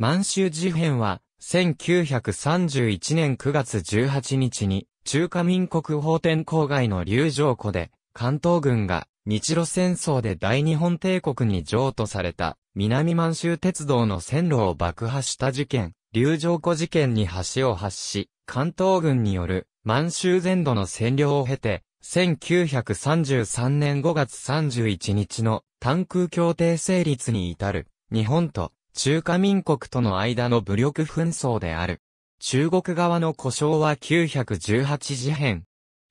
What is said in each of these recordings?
満州事変は、1931年9月18日に、中華民国法天郊外の龍城湖で、関東軍が日露戦争で大日本帝国に譲渡された南満州鉄道の線路を爆破した事件、龍城湖事件に橋を発し、関東軍による満州全土の占領を経て、1933年5月31日の探空協定成立に至る日本と中華民国との間の武力紛争である。中国側の故障は918事変。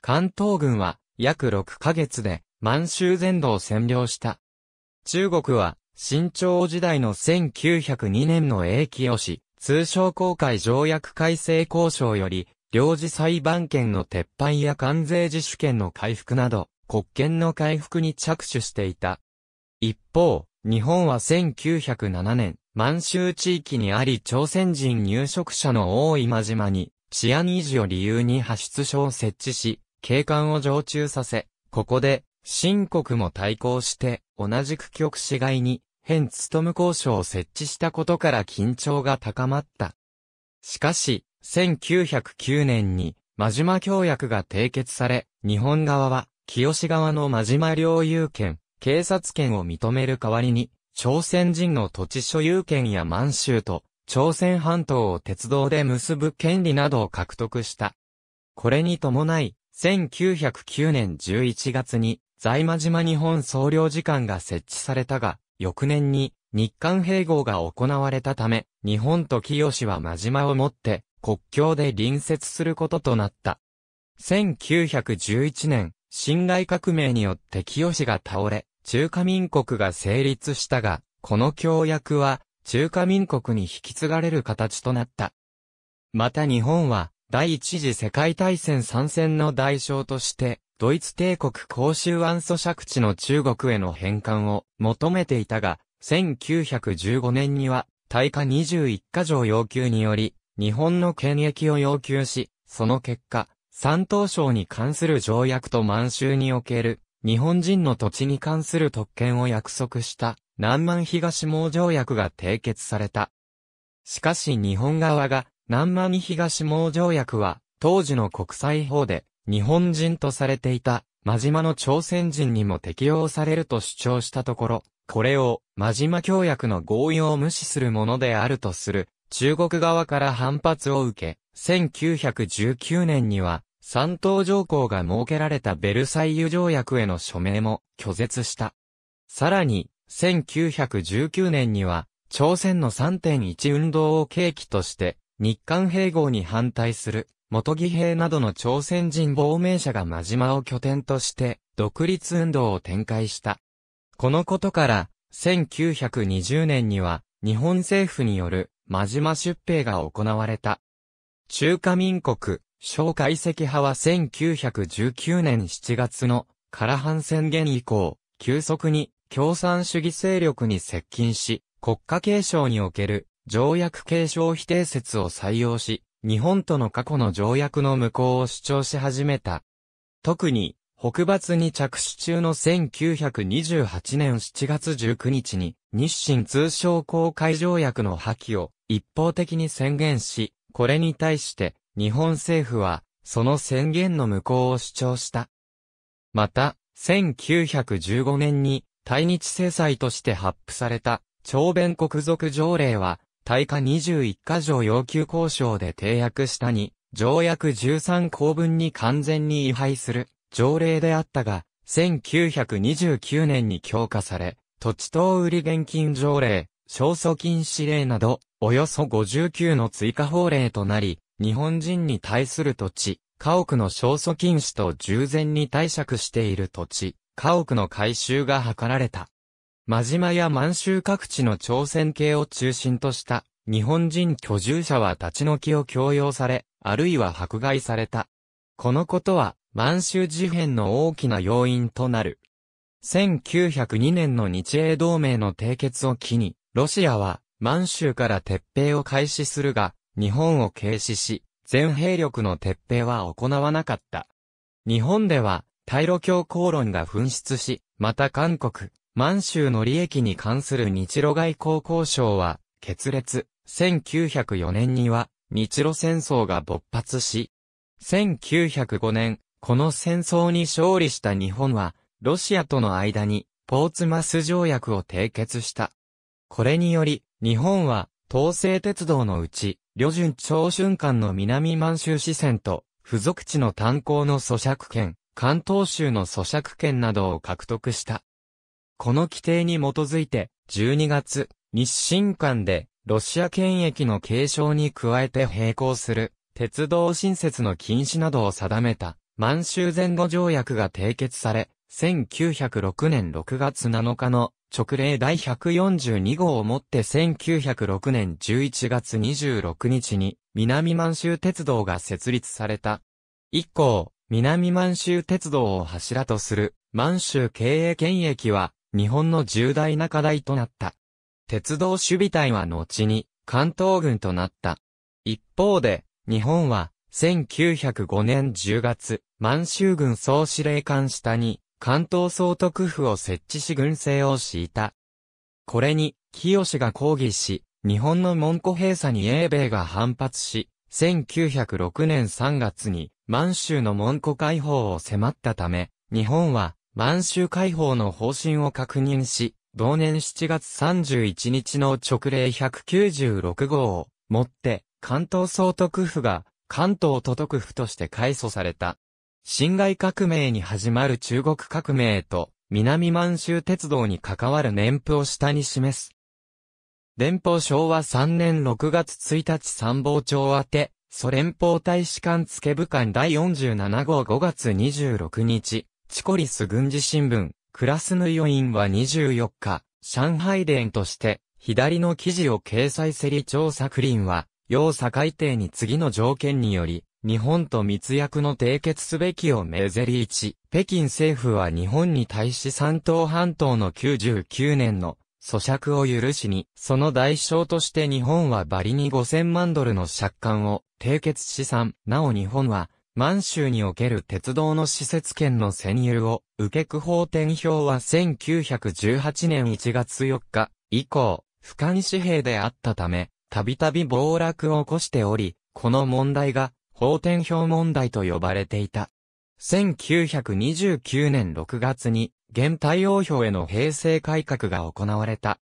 関東軍は約6ヶ月で満州全土を占領した。中国は新朝時代の1902年の英気をし、通商公開条約改正交渉より、領事裁判権の撤廃や関税自主権の回復など、国権の回復に着手していた。一方、日本は1907年、満州地域にあり朝鮮人入植者の多い間島に、シアニージを理由に派出所を設置し、警官を常駐させ、ここで、新国も対抗して、同じく局市街に、変務交渉を設置したことから緊張が高まった。しかし、1909年に、真島協約が締結され、日本側は、清側の真島領有権、警察権を認める代わりに、朝鮮人の土地所有権や満州と、朝鮮半島を鉄道で結ぶ権利などを獲得した。これに伴い、1909年11月に、在間島日本総領事館が設置されたが、翌年に日韓併合が行われたため、日本と清は真島をもって国境で隣接することとなった。1911年、辛亥革命によって清が倒れ、中華民国が成立したが、この協約は中華民国に引き継がれる形となった。また日本は第一次世界大戦参戦の代償として、ドイツ帝国公衆安祖借地の中国への返還を求めていたが、1915年には、大化21か条要求により、日本の権益を要求し、その結果、三島省に関する条約と満州における日本人の土地に関する特権を約束した南万東盲条約が締結された。しかし日本側が南万。東盲条約は当時の国際法で日本人とされていた真島の朝鮮人にも適用されると主張したところ、これを真島協約の合意を無視するものであるとする中国側から反発を受け、1919年には三島条項が設けられたベルサイユ条約への署名も拒絶した。さらに、1919年には、朝鮮の3.1運動を契機として、日韓併合に反対する、元義兵などの朝鮮人亡命者が真島を拠点として、独立運動を展開した。このことから、1920年には、日本政府による、真島出兵が行われた。中華民国、小解析派は1919年7月のカラハン宣言以降、急速に共産主義勢力に接近し、国家継承における条約継承否定説を採用し、日本との過去の条約の無効を主張し始めた。特に、北伐に着手中の1928年7月19日に、日清通商公開条約の破棄を一方的に宣言し、これに対して、日本政府は、その宣言の無効を主張した。また、1915年に、対日制裁として発布された、長弁国賊条例は、対価21箇条要求交渉で締約したに、条約13項文に完全に違反する条例であったが、1929年に強化され、土地等売現金条例、少訴禁止令など、およそ59の追加法令となり、日本人に対する土地、家屋の勝訴禁止と従前に貸借している土地、家屋の改修が図られた。真島や満州各地の朝鮮系を中心とした日本人居住者は立ち退きを強要され、あるいは迫害された。このことは満州事変の大きな要因となる。1902年の日英同盟の締結を機に、ロシアは満州から撤兵を開始するが、日本を軽視し、全兵力の撤兵は行わなかった。日本では、大路教公論が紛失し、また韓国、満州の利益に関する日露外交交渉は、決裂。1904年には、日露戦争が勃発し、1905年、この戦争に勝利した日本は、ロシアとの間に、ポーツマス条約を締結した。これにより、日本は、東西鉄道のうち、旅順長春間の南満州支線と、付属地の炭鉱の咀嚼権、関東州の咀嚼権などを獲得した。この規定に基づいて、12月、日清間で、ロシア権益の継承に加えて並行する、鉄道新設の禁止などを定めた、満州前後条約が締結され、1906年6月7日の直令第142号をもって1906年11月26日に南満州鉄道が設立された。以降、南満州鉄道を柱とする満州経営権益は日本の重大な課題となった。鉄道守備隊は後に関東軍となった。一方で、日本は1905年10月、満州軍総司令官下に関東総督府を設置し軍政を敷いた。これに、清が抗議し、日本の門戸閉鎖に英米が反発し、1906年3月に満州の門戸解放を迫ったため、日本は満州解放の方針を確認し、同年7月31日の直令196号をもって関東総督府が関東都督府として改祖された。辛亥革命に始まる中国革命と、南満州鉄道に関わる年譜を下に示す。連邦昭和3年6月1日参謀長宛て、ソ連邦大使館付部官第47号5月26日、チコリス軍事新聞、クラスヌイインは24日、上海伝として、左の記事を掲載せり調査クリンは、要査改定に次の条件により、日本と密約の締結すべきを命ゼリーチ。北京政府は日本に対し山東半島の99年の咀嚼を許しに、その代償として日本はバリに5000万ドルの借款を締結資産。なお日本は、満州における鉄道の施設権の占有を、受け区法典表は1918年1月4日以降、不瞰紙幣であったため、たびたび暴落を起こしており、この問題が方天表問題と呼ばれていた。1929年6月に、現太陽表への平成改革が行われた。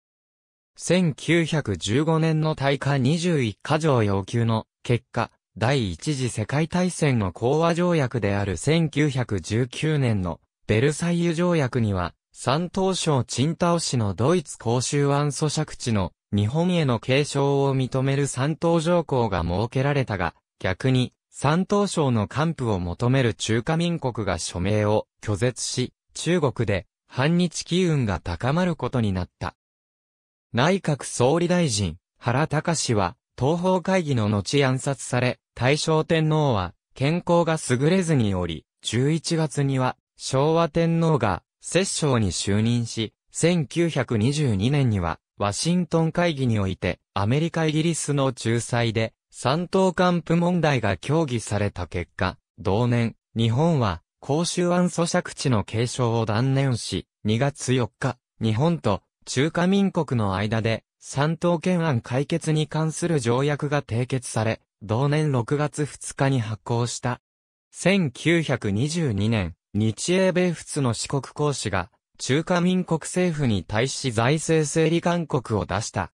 1915年の大化21か条要求の結果、第一次世界大戦の講和条約である1919年のベルサイユ条約には、三等省陳倒市のドイツ公衆湾租借地の日本への継承を認める三等条項が設けられたが、逆に三東省の還付を求める中華民国が署名を拒絶し、中国で反日機運が高まることになった。内閣総理大臣、原隆氏は、東方会議の後暗殺され、大正天皇は、健康が優れずにおり、11月には、昭和天皇が、摂政に就任し、1922年には、ワシントン会議において、アメリカイギリスの仲裁で、三島還付問題が協議された結果、同年、日本は、公衆安租借地の継承を断念し、2月4日、日本と中華民国の間で、三島県案解決に関する条約が締結され、同年6月2日に発行した。1922年、日英米仏の四国公使が、中華民国政府に対し財政整理勧告を出した。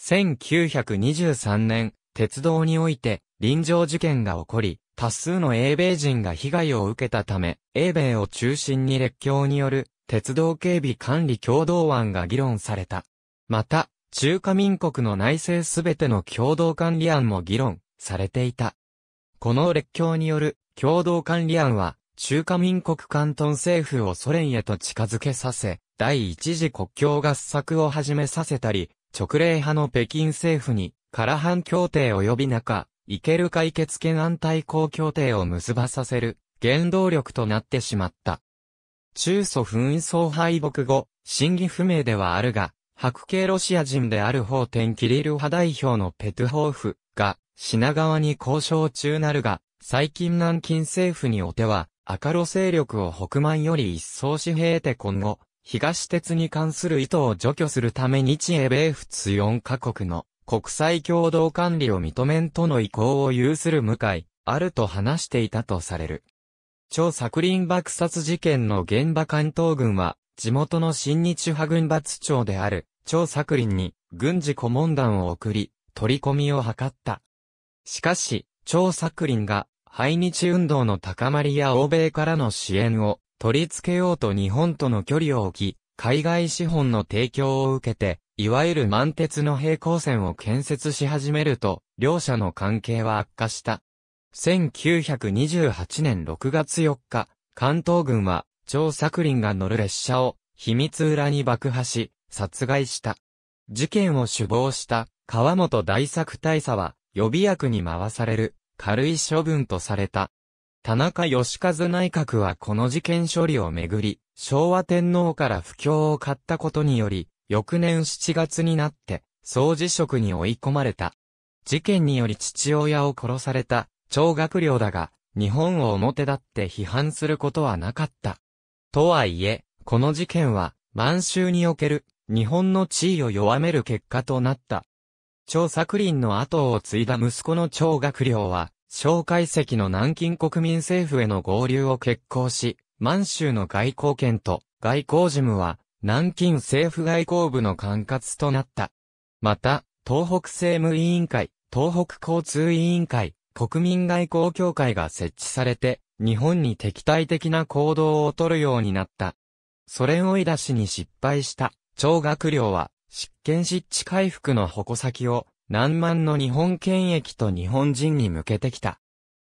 1923年、鉄道において臨場事件が起こり、多数の英米人が被害を受けたため、英米を中心に列強による鉄道警備管理共同案が議論された。また、中華民国の内政すべての共同管理案も議論されていた。この列強による共同管理案は、中華民国関東政府をソ連へと近づけさせ、第一次国境合作を始めさせたり、直令派の北京政府にカラハン協定及び中、イケル解決権安対抗協定を結ばさせる原動力となってしまった。中ソ紛争敗北後、真偽不明ではあるが、白系ロシア人である法典キリル派代表のペトホーフが品川に交渉中なるが、最近南京政府におては、赤路勢力を北満より一層紙幣で今後、東鉄に関する意図を除去するため日英米仏4カ国の国際共同管理を認めんとの意向を有する向井、あると話していたとされる。超作林爆殺事件の現場関東軍は、地元の新日派軍閥長である、超作林に、軍事顧問団を送り、取り込みを図った。しかし、超作林が、排日運動の高まりや欧米からの支援を取り付けようと日本との距離を置き、海外資本の提供を受けて、いわゆる満鉄の平行線を建設し始めると、両者の関係は悪化した。1928年6月4日、関東軍は、張作林が乗る列車を、秘密裏に爆破し、殺害した。事件を首謀した、川本大作大佐は、予備役に回される、軽い処分とされた。田中義和内閣はこの事件処理をめぐり、昭和天皇から不況を買ったことにより、翌年7月になって、総辞職に追い込まれた。事件により父親を殺された、超学寮だが、日本を表立って批判することはなかった。とはいえ、この事件は、満州における、日本の地位を弱める結果となった。張作林の後を継いだ息子の張学寮は、蒋介石の南京国民政府への合流を決行し、満州の外交権と外交事務は南京政府外交部の管轄となった。また、東北政務委員会、東北交通委員会、国民外交協会が設置されて、日本に敵対的な行動を取るようになった。ソ連追い出しに失敗した張学良は、執権失地回復の矛先を、南蛮の日本権益と日本人に向けてきた。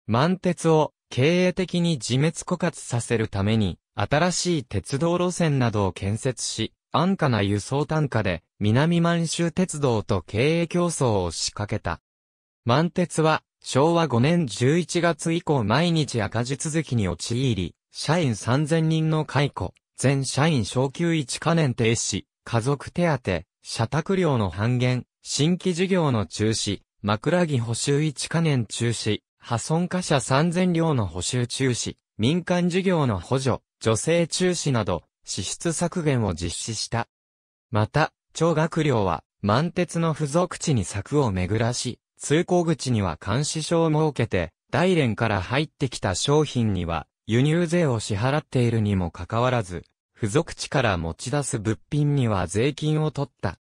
満鉄を経営的に自滅枯渇させるために、新しい鉄道路線などを建設し、安価な輸送単価で南満州鉄道と経営競争を仕掛けた。満鉄は昭和5年11月以降毎日赤字続きに陥り、社員3000人の解雇、全社員昇給1カ年停止、家族手当、社宅料の半減、新規事業の中止、枕木補修1カ年中止、破損貨車3000両の補修中止、民間事業の補助、女性中止など、支出削減を実施した。また、長学料は、満鉄の付属地に柵を巡らし、通行口には監視所を設けて、大連から入ってきた商品には、輸入税を支払っているにもかかわらず、付属地から持ち出す物品には税金を取った。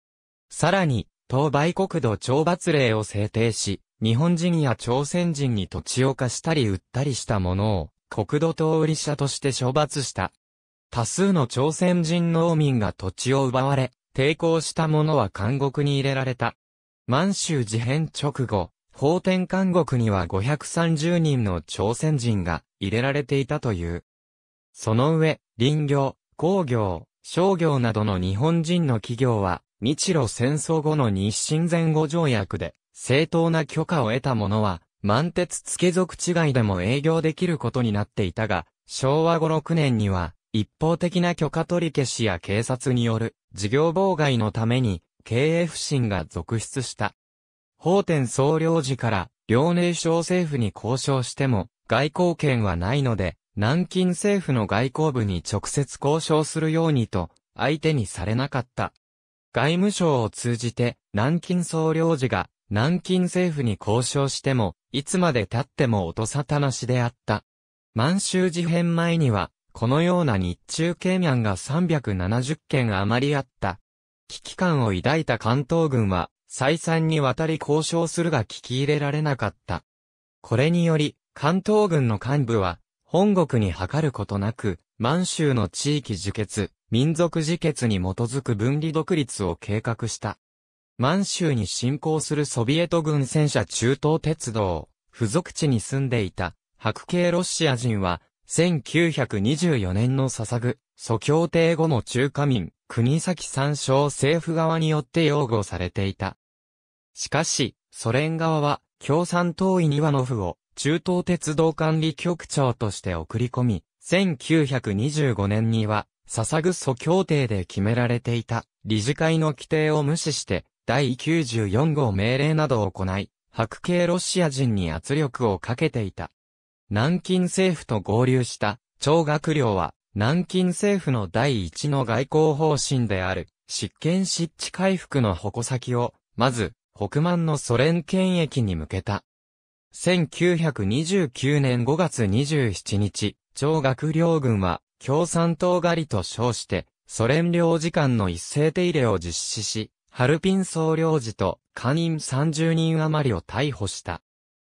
さらに、当売国土懲罰令を制定し、日本人や朝鮮人に土地を貸したり売ったりしたものを、国土通り者として処罰した。多数の朝鮮人農民が土地を奪われ、抵抗した者は監獄に入れられた。満州事変直後、法典監獄には530人の朝鮮人が入れられていたという。その上、林業、工業、商業などの日本人の企業は、日露戦争後の日清前後条約で、正当な許可を得た者は、満鉄付け属違いでも営業できることになっていたが、昭和5、6年には、一方的な許可取り消しや警察による事業妨害のために、経営不振が続出した。法典総領事から、遼寧省政府に交渉しても、外交権はないので、南京政府の外交部に直接交渉するようにと、相手にされなかった。外務省を通じて、南京総領事が、南京政府に交渉しても、いつまで経っても音沙汰なしであった。満州事変前には、このような日中懸案が370件余りあった。危機感を抱いた関東軍は、再三にわたり交渉するが聞き入れられなかった。これにより、関東軍の幹部は、本国に図ることなく、満州の地域自決、民族自決に基づく分離独立を計画した。満州に侵攻するソビエト軍戦車中東鉄道、付属地に住んでいた、白系ロシア人は、1924年の捧ぐ、祖協定後の中華民、国崎参照政府側によって擁護されていた。しかし、ソ連側は、共産党員イワノフを、中東鉄道管理局長として送り込み、1925年には、捧ぐ祖協定で決められていた、理事会の規定を無視して、第94号命令などを行い、白系ロシア人に圧力をかけていた。南京政府と合流した、張学良は、南京政府の第一の外交方針である、執権失地回復の矛先を、まず、北満のソ連権益に向けた。1929年5月27日、張学良軍は、共産党狩りと称して、ソ連領事館の一斉手入れを実施し、ハルピン総領事と官員30人余りを逮捕した。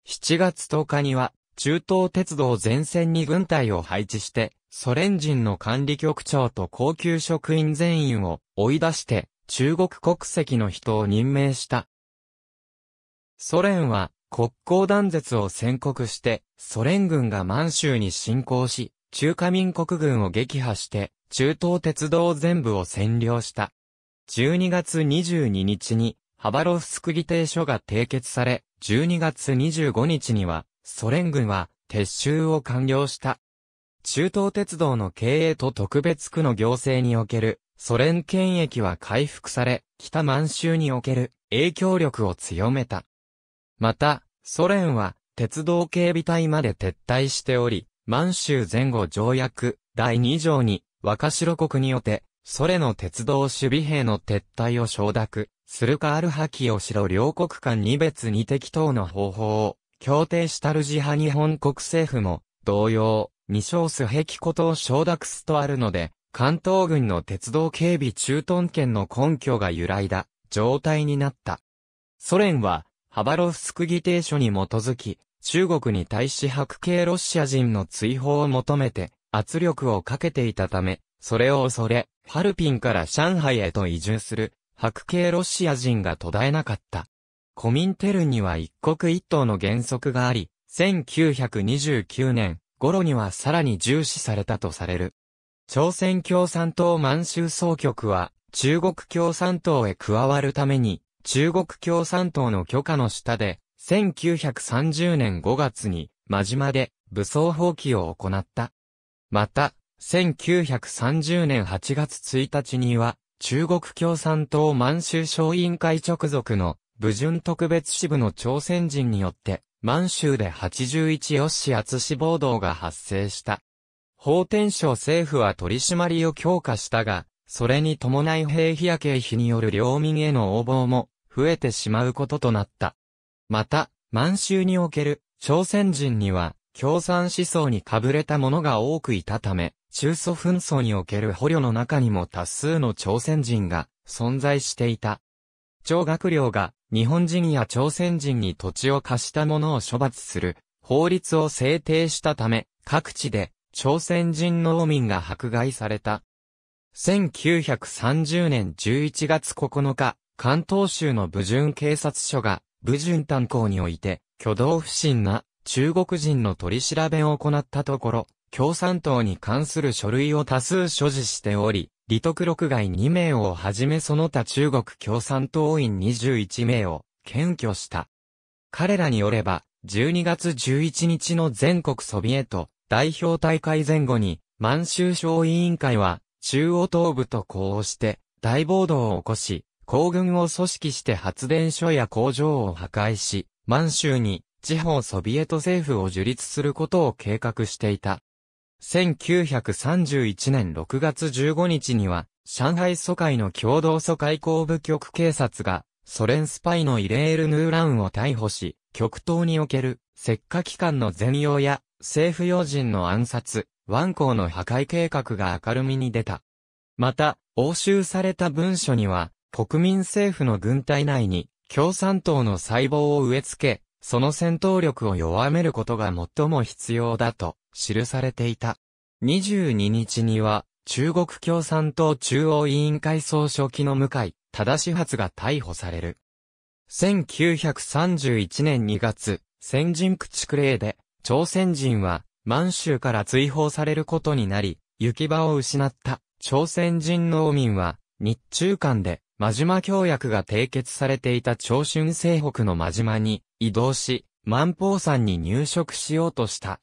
7月10日には、中東鉄道前線に軍隊を配置して、ソ連人の管理局長と高級職員全員を追い出して、中国国籍の人を任命した。ソ連は国交断絶を宣告して、ソ連軍が満州に侵攻し、中華民国軍を撃破して、中東鉄道全部を占領した。12月22日に、ハバロフスク議定書が締結され、12月25日には、ソ連軍は撤収を完了した。中東鉄道の経営と特別区の行政におけるソ連権益は回復され、北満州における影響力を強めた。また、ソ連は鉄道警備隊まで撤退しており、満州前後条約第2条に若白国によってソレの鉄道守備兵の撤退を承諾、するかアルハキをしろ両国間に別に適当の方法を、協定したる自派日本国政府も、同様、二章素壁ことを承諾すとあるので、関東軍の鉄道警備駐屯権の根拠が由来だ、状態になった。ソ連は、ハバロフスク議定書に基づき、中国に対し白系ロシア人の追放を求めて、圧力をかけていたため、それを恐れ、ハルピンから上海へと移住する、白系ロシア人が途絶えなかった。コミンテルには一国一党の原則があり、1929年頃にはさらに重視されたとされる。朝鮮共産党満州総局は、中国共産党へ加わるために、中国共産党の許可の下で、1930年5月に、真島で武装放棄を行った。また、1930年8月1日には、中国共産党満州省委員会直属の武順特別支部の朝鮮人によって、満州で81ヨッシ厚死暴動が発生した。法天省政府は取り締まりを強化したが、それに伴い兵費や経費による領民への応募も増えてしまうこととなった。また、満州における朝鮮人には共産思想にかぶれた者が多くいたため、中祖紛争における捕虜の中にも多数の朝鮮人が存在していた。張学寮が日本人や朝鮮人に土地を貸した者を処罰する法律を制定したため、各地で朝鮮人農民が迫害された。1930年11月9日、関東州の武順警察署が武順炭鉱において挙動不審な中国人の取り調べを行ったところ、共産党に関する書類を多数所持しており、李徳六外2名をはじめその他中国共産党員21名を検挙した。彼らによれば、12月11日の全国ソビエト代表大会前後に、満州省委員会は、中央東部と呼応して、大暴動を起こし、行軍を組織して発電所や工場を破壊し、満州に地方ソビエト政府を樹立することを計画していた。1931年6月15日には、上海疎開の共同疎開公部局警察が、ソ連スパイのイレール・ヌーランを逮捕し、極東における、石化機関の全容や、政府要人の暗殺、湾港の破壊計画が明るみに出た。また、押収された文書には、国民政府の軍隊内に、共産党の細胞を植え付け、その戦闘力を弱めることが最も必要だと、記されていた。22日には、中国共産党中央委員会総書記の向井、忠志発が逮捕される。1931年2月、先人駆逐令で、朝鮮人は、満州から追放されることになり、行き場を失った朝鮮人農民は、日中間で、真島協約が締結されていた朝春西北の真島に移動し、万宝山に入植しようとした。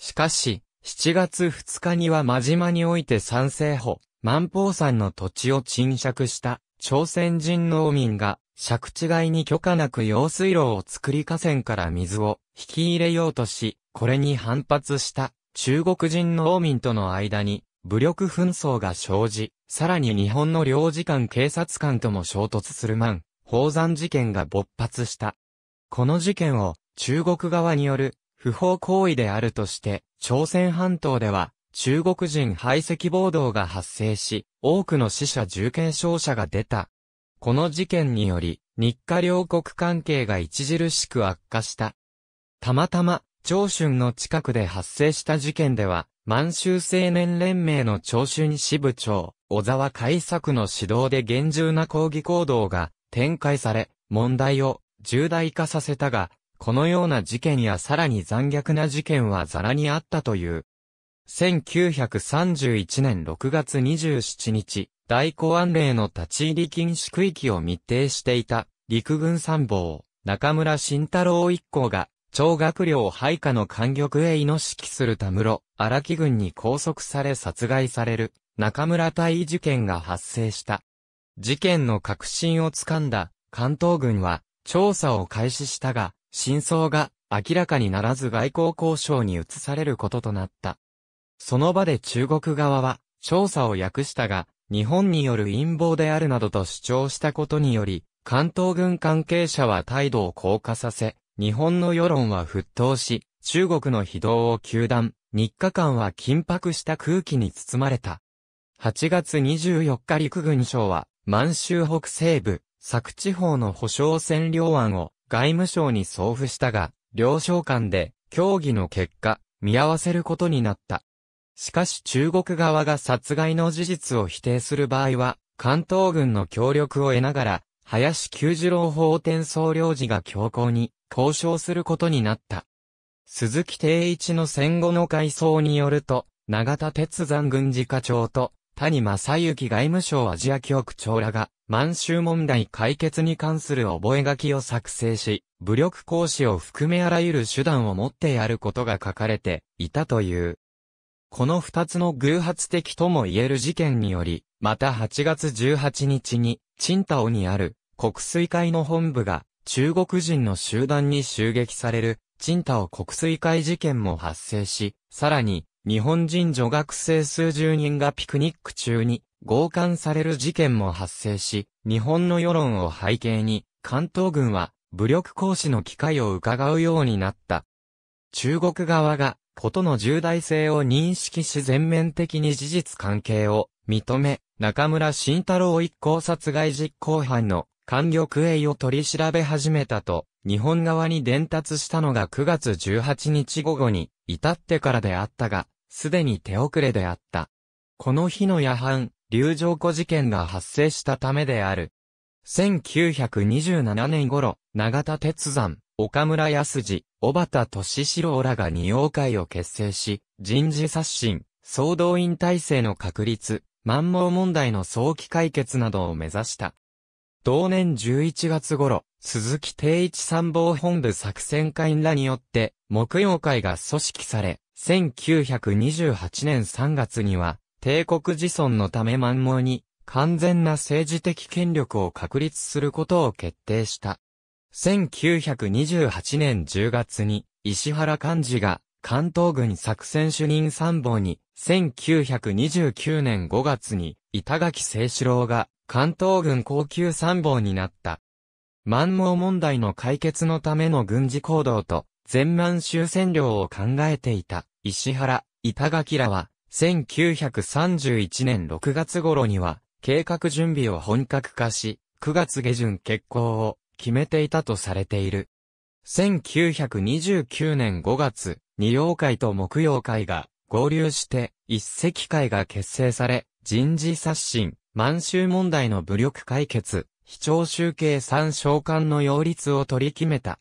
しかし、7月2日には真島において賛成補、万宝山の土地を沈借した朝鮮人農民が借地外に許可なく用水路を作り河川から水を引き入れようとし、これに反発した中国人農民との間に武力紛争が生じ、さらに日本の領事館警察官とも衝突する万、宝山事件が勃発した。この事件を中国側による不法行為であるとして、朝鮮半島では、中国人排斥暴動が発生し、多くの死者重軽傷者が出た。この事件により、日華両国関係が著しく悪化した。たまたま、長春の近くで発生した事件では、満州青年連盟の長春支部長、小沢海作の指導で厳重な抗議行動が展開され、問題を重大化させたが、このような事件やさらに残虐な事件はザラにあったという。1931年6月27日、大公安令の立ち入り禁止区域を密定していた陸軍参謀、中村慎太郎一行が、長学寮配下の官玉へ猪指揮する田室、荒木軍に拘束され殺害される、中村大事件が発生した。事件の核心をつかんだ、関東軍は、調査を開始したが、真相が明らかにならず外交交渉に移されることとなった。その場で中国側は、調査を訳したが、日本による陰謀であるなどと主張したことにより、関東軍関係者は態度を硬化させ、日本の世論は沸騰し、中国の非道を求断、3日間は緊迫した空気に包まれた。8月24日陸軍省は、満州北西部、佐久地方の保障占領案を、外務省に送付したが、両省間で協議の結果、見合わせることになった。しかし中国側が殺害の事実を否定する場合は、関東軍の協力を得ながら、林九次郎法天総領事が強行に交渉することになった。鈴木定一の戦後の回想によると、長田鉄山軍事課長と谷正幸外務省アジア局長らが、満州問題解決に関する覚書を作成し、武力行使を含めあらゆる手段を持ってやることが書かれていたという。この二つの偶発的とも言える事件により、また8月18日に、チンタオにある国水会の本部が中国人の集団に襲撃される、チンタオ国水会事件も発生し、さらに日本人女学生数十人がピクニック中に強姦される事件も発生し、日本の世論を背景に、関東軍は武力行使の機会を伺うようになった。中国側が、ことの重大性を認識し全面的に事実関係を認め、中村慎太郎一行殺害実行犯の官玉栄を取り調べ始めたと、日本側に伝達したのが9月18日午後に至ってからであったが、すでに手遅れであった。この日の夜半、流浄湖事件が発生したためである。1927年頃、長田鉄山、岡村康二、小畑敏四郎らが二王会を結成し、人事刷新、総動員体制の確立、万蒙問題の早期解決などを目指した。同年11月頃、鈴木定一参謀本部作戦会員らによって、木曜会が組織され、1928年3月には、帝国自尊のため満盲に、完全な政治的権力を確立することを決定した。1928年10月に、石原幹事が、関東軍作戦主任参謀に、1929年5月に、板垣清志郎が、関東軍高級参謀になった。満盲問題の解決のための軍事行動と、全満州占領を考えていた石原、板垣らは、1931年6月頃には、計画準備を本格化し、9月下旬決行を決めていたとされている。1929年5月、二曜会と木曜会が合流して、一石会が結成され、人事刷新、満州問題の武力解決、非常集計三召喚の擁立を取り決めた。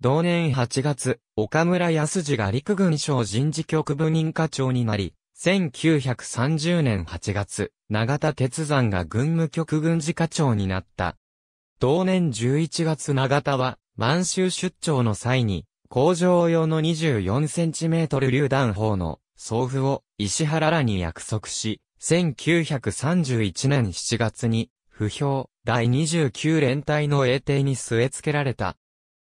同年8月、岡村康次が陸軍省人事局部任課長になり、1930年8月、長田鉄山が軍務局軍事課長になった。同年11月長田は、満州出張の際に、工場用の24センチメートル榴弾砲の送付を石原らに約束し、1931年7月に、不評、第29連隊の衛艇に据え付けられた。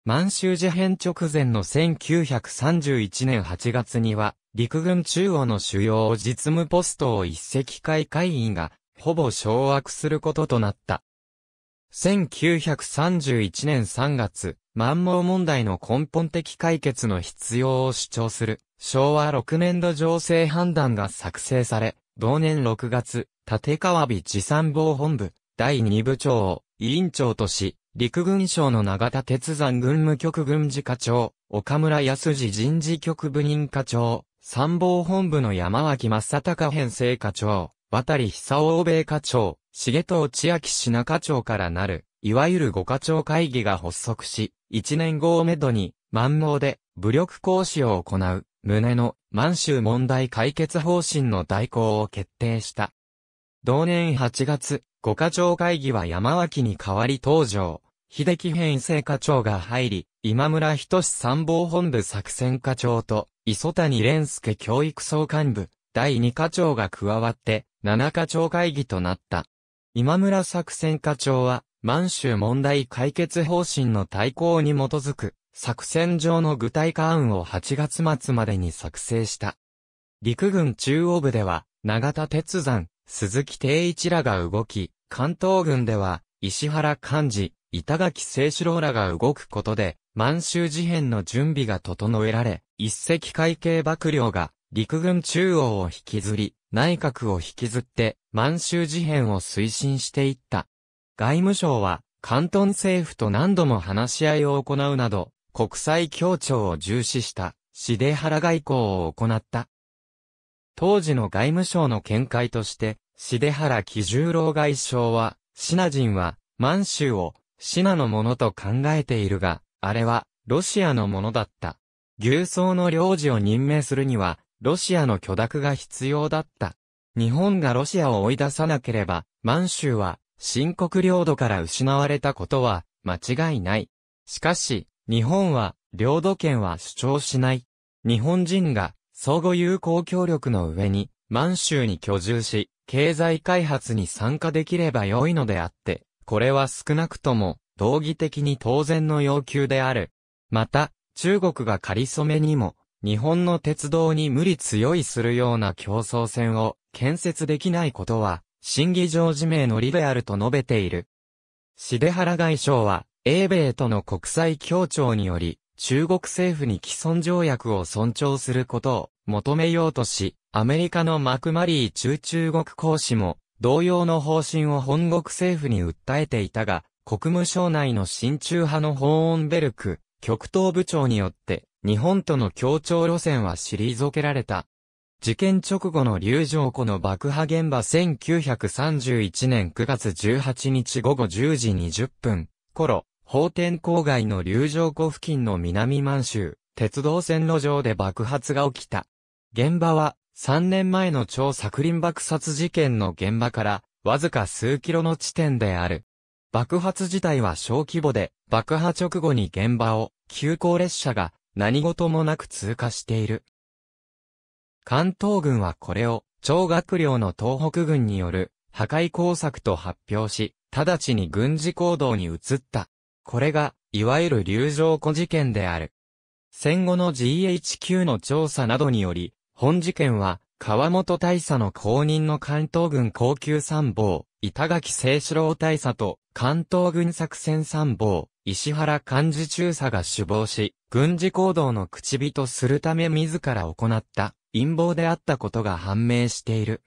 満州事変直前の1931年8月には、陸軍中央の主要実務ポストを一石会会員が、ほぼ掌握することとなった。1931年3月、満蒙問題の根本的解決の必要を主張する、昭和6年度情勢判断が作成され、同年6月、立川日持参謀本部、第二部長、委員長とし、陸軍省の長田鉄山軍務局軍事課長、岡村康二人事局部任課長、参謀本部の山脇正隆編成課長、渡久欧米課長、重藤千秋品課長からなる、いわゆる五課長会議が発足し、一年後をめどに、満盲で武力行使を行う、旨の満州問題解決方針の代行を決定した。同年8月、五課長会議は山脇に代わり登場。秀樹編成課長が入り、今村仁参謀本部作戦課長と、磯谷蓮介教育総監部、第2課長が加わって、7課長会議となった。今村作戦課長は、満州問題解決方針の対抗に基づく、作戦上の具体化案を8月末までに作成した。陸軍中央部では、長田鉄山、鈴木定一らが動き、関東軍では、石原幹事、板垣清志郎らが動くことで、満州事変の準備が整えられ、一隻会計幕僚が、陸軍中央を引きずり、内閣を引きずって、満州事変を推進していった。外務省は、関東政府と何度も話し合いを行うなど、国際協調を重視した、シデハラ外交を行った。当時の外務省の見解として、シ出原喜十郎外相は、シナ人は、満州を、シナのものと考えているが、あれは、ロシアのものだった。牛僧の領事を任命するには、ロシアの許諾が必要だった。日本がロシアを追い出さなければ、満州は、新国領土から失われたことは、間違いない。しかし、日本は、領土権は主張しない。日本人が、相互友好協力の上に、満州に居住し、経済開発に参加できれば良いのであって、これは少なくとも、道義的に当然の要求である。また、中国が仮初めにも、日本の鉄道に無理強いするような競争線を建設できないことは、審議上自明の理であると述べている。シデハラ外相は、英米との国際協調により、中国政府に既存条約を尊重することを求めようとし、アメリカのマクマリー中中国公使も同様の方針を本国政府に訴えていたが、国務省内の親中派のホーンベルク、極東部長によって、日本との協調路線は退けられた。事件直後の流浄湖の爆破現場1931年9月18日午後10時20分頃、法天郊外の流城湖付近の南満州、鉄道線路上で爆発が起きた。現場は、3年前の超作林爆殺事件の現場から、わずか数キロの地点である。爆発自体は小規模で、爆破直後に現場を、急行列車が、何事もなく通過している。関東軍はこれを、超学寮の東北軍による、破壊工作と発表し、直ちに軍事行動に移った。これが、いわゆる流浄湖事件である。戦後の GHQ の調査などにより、本事件は、川本大佐の公認の関東軍高級参謀、板垣清志郎大佐と関東軍作戦参謀、石原幹事中佐が首謀し、軍事行動の口火とするため自ら行った陰謀であったことが判明している。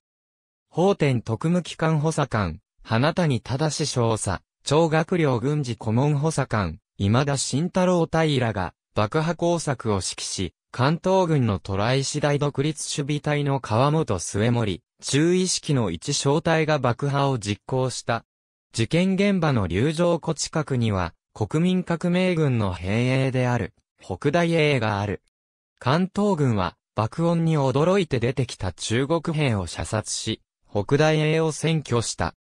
法典特務機関補佐官、花谷忠少佐、超学領軍事顧問補佐官、今田慎太郎平らが、爆破工作を指揮し、関東軍のトライ次第独立守備隊の川本末森、中意識の一小隊が爆破を実行した。事件現場の流浄湖近くには、国民革命軍の兵営である、北大衛がある。関東軍は、爆音に驚いて出てきた中国兵を射殺し、北大衛を占拠した。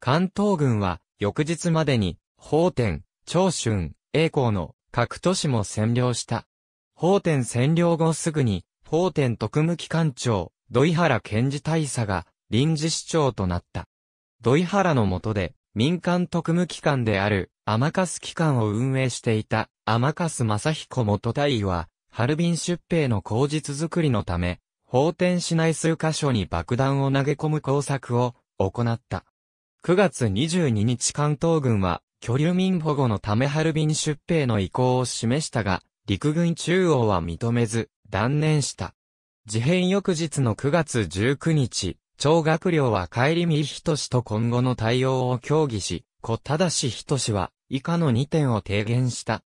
関東軍は、翌日までに、法天、長春、栄光の各都市も占領した。法天占領後すぐに、法天特務機関長、土井原検事大佐が臨時市長となった。土井原の下で、民間特務機関である、甘春機関を運営していた、甘春正彦元大尉は、ハルビン出兵の口実づくりのため、法天市内数箇所に爆弾を投げ込む工作を行った。9月22日関東軍は、居留民保護のためハルビン出兵の意向を示したが、陸軍中央は認めず、断念した。事変翌日の9月19日、張学良は帰り見ひとしと今後の対応を協議し、小正しは以下の2点を提言した。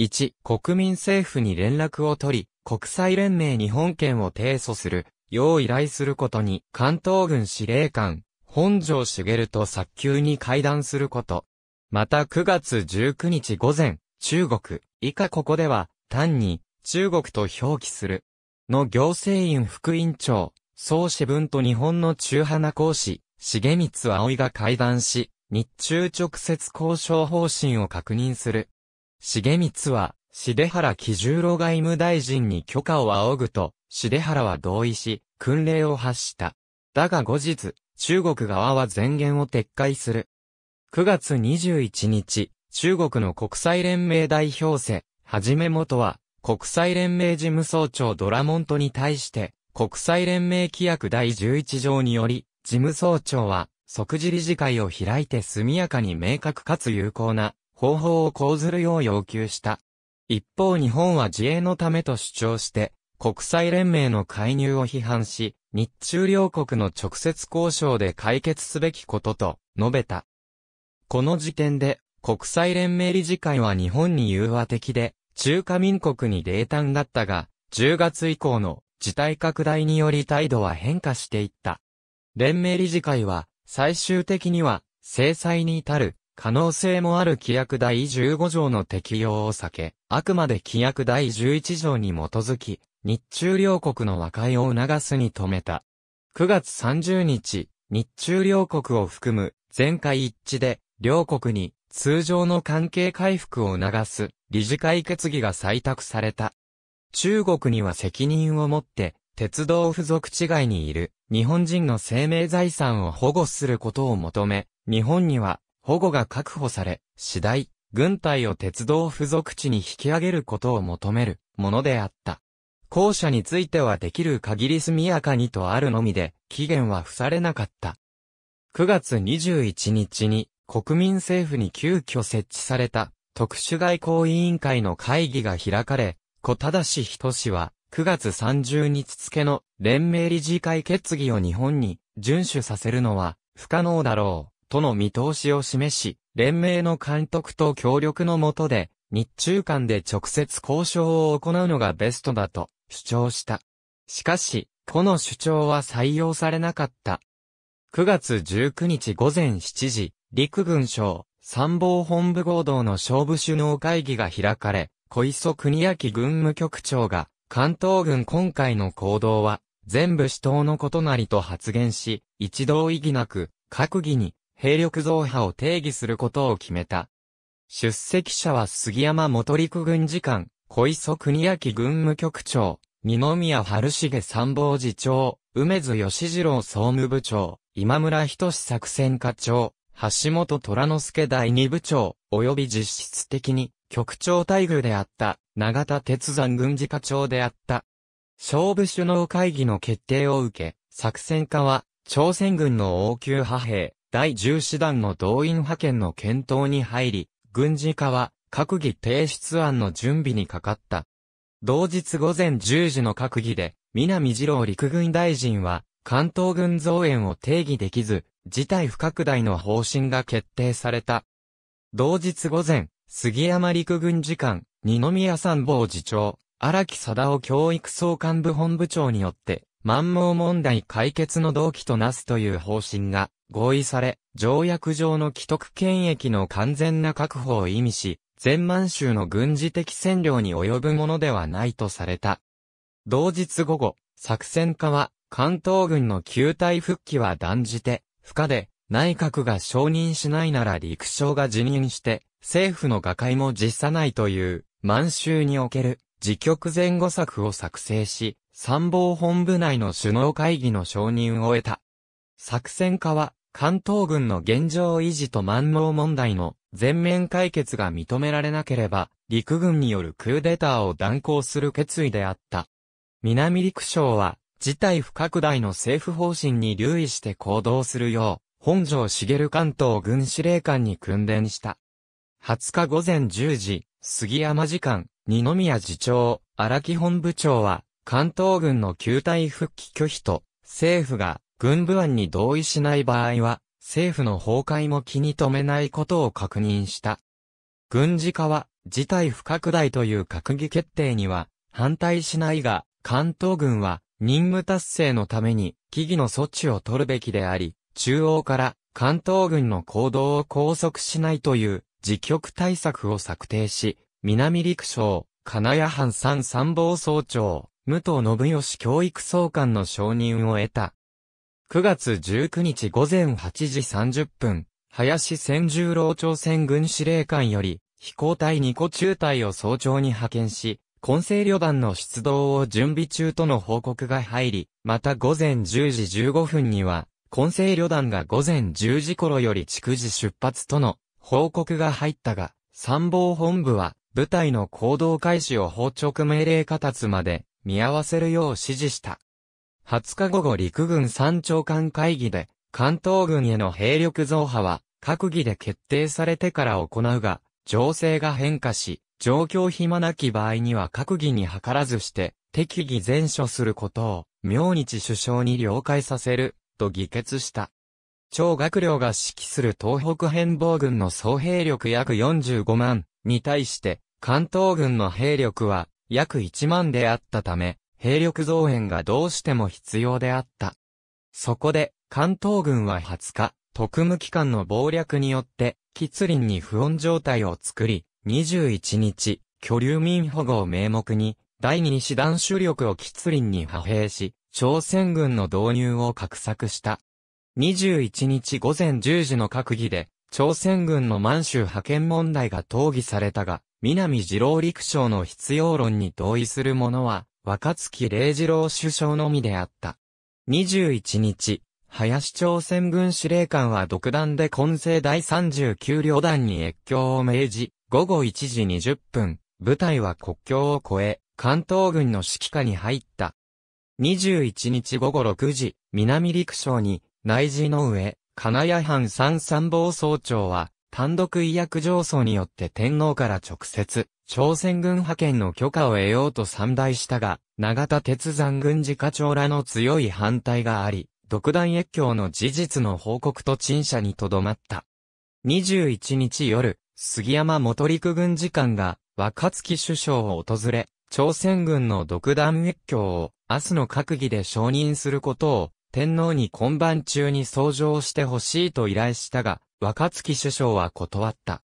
1、国民政府に連絡を取り、国際連盟日本権を提訴する、よう依頼することに、関東軍司令官、本庄茂と早急に会談すること。また9月19日午前、中国、以下ここでは、単に、中国と表記する。の行政院副委員長、総志文と日本の中華な講師、重光葵が会談し、日中直接交渉方針を確認する。重光は、重原喜十郎外務大臣に許可を仰ぐと、重原は同意し、訓令を発した。だが後日、中国側は前言を撤回する。9月21日、中国の国際連盟代表世、はじめ元は、国際連盟事務総長ドラモントに対して、国際連盟規約第11条により、事務総長は、即時理事会を開いて速やかに明確かつ有効な方法を講ずるよう要求した。一方日本は自衛のためと主張して、国際連盟の介入を批判し、日中両国の直接交渉で解決すべきことと述べた。この時点で、国際連盟理事会は日本に融和的で、中華民国に冷淡だったが、10月以降の事態拡大により態度は変化していった。連盟理事会は、最終的には、制裁に至る可能性もある規約第15条の適用を避け、あくまで規約第11条に基づき、日中両国の和解を促すに止めた。9月30日、日中両国を含む全会一致で、両国に通常の関係回復を促す理事会決議が採択された。中国には責任を持って、鉄道付属地外にいる日本人の生命財産を保護することを求め、日本には保護が確保され、次第、軍隊を鉄道付属地に引き上げることを求めるものであった。校舎についてはできる限り速やかにとあるのみで、期限は付されなかった。9月21日に国民政府に急遽設置された特殊外交委員会の会議が開かれ、小正と氏は9月30日付の連盟理事会決議を日本に遵守させるのは不可能だろう。との見通しを示し、連盟の監督と協力の下で、日中間で直接交渉を行うのがベストだと主張した。しかし、この主張は採用されなかった。9月19日午前7時、陸軍省参謀本部合同の勝負首脳会議が開かれ、小磯国明軍務局長が、関東軍今回の行動は、全部死闘のことなりと発言し、一同意義なく、閣議に兵力増派を定義することを決めた。出席者は杉山元陸軍次官、小磯国明軍務局長、二宮春重参謀次長、梅津義次郎総務部長、今村仁作戦課長、橋本虎之助第二部長、及び実質的に局長待遇であった、長田鉄山軍事課長であった。勝負首脳会議の決定を受け、作戦課は、朝鮮軍の応急派兵、第10師団の動員派遣の検討に入り、軍事化は、閣議提出案の準備にかかった。同日午前10時の閣議で、南次郎陸軍大臣は、関東軍増援を定義できず、事態不拡大の方針が決定された。同日午前、杉山陸軍次官、二宮参謀次長、荒木貞夫教育総監部本部長によって、満蒙問題解決の動機となすという方針が合意され、条約上の既得権益の完全な確保を意味し、全満州の軍事的占領に及ぶものではないとされた。同日午後、作戦家は、関東軍の旧体復帰は断じて、不可で、内閣が承認しないなら陸将が辞任して、政府の瓦解も辞さないという、満州における、自局前後策を作成し、参謀本部内の首脳会議の承認を得た。作戦家は、関東軍の現状維持と満能問題の全面解決が認められなければ、陸軍によるクーデターを断行する決意であった。南陸省は、事態不拡大の政府方針に留意して行動するよう、本庄茂関東軍司令官に訓練した。20日午前10時、杉山次官、二宮次長、荒木本部長は、関東軍の旧態復帰拒否と、政府が軍部案に同意しない場合は、政府の崩壊も気に留めないことを確認した。軍事化は、事態不拡大という閣議決定には、反対しないが、関東軍は、任務達成のために、危機の措置を取るべきであり、中央から、関東軍の行動を拘束しないという、自局対策を策定し、南陸省、金谷藩三参謀総長、武藤信義教育総監の承認を得た。9月19日午前8時30分、林千十郎朝鮮軍司令官より、飛行隊2個中隊を早朝に派遣し、混成旅団の出動を準備中との報告が入り、また午前10時15分には、混成旅団が午前10時頃より逐次出発との報告が入ったが、参謀本部は、部隊の行動開始を法直命令下達まで見合わせるよう指示した。20日午後陸軍三長官会議で、関東軍への兵力増派は、閣議で決定されてから行うが、情勢が変化し、状況暇なき場合には閣議に図らずして、適宜前処することを、明日首相に了解させる、と議決した。超学良が指揮する東北変貌軍の総兵力約45万に対して、関東軍の兵力は約1万であったため、兵力増援がどうしても必要であった。そこで、関東軍は20日、特務機関の謀略によって、吉林に不穏状態を作り、21日、居留民保護を名目に、第二師団主力を吉林に派兵し、朝鮮軍の導入を画策した。21日午前10時の閣議で、朝鮮軍の満州派遣問題が討議されたが、南次郎陸将の必要論に同意する者は、若月礼次郎首相のみであった。21日、林朝鮮軍司令官は独断で混成第39両団に越境を命じ、午後1時20分、部隊は国境を越え、関東軍の指揮下に入った。21日午後6時、南陸省に、内地の上、金谷藩三参謀総長は、単独医薬上層によって天皇から直接、朝鮮軍派遣の許可を得ようと散大したが、長田鉄山軍事課長らの強い反対があり、独断越境の事実の報告と陳謝にとどまった。21日夜、杉山元陸軍次官が、若月首相を訪れ、朝鮮軍の独断越境を、明日の閣議で承認することを、天皇に今晩中に奏上してほしいと依頼したが、若月首相は断った。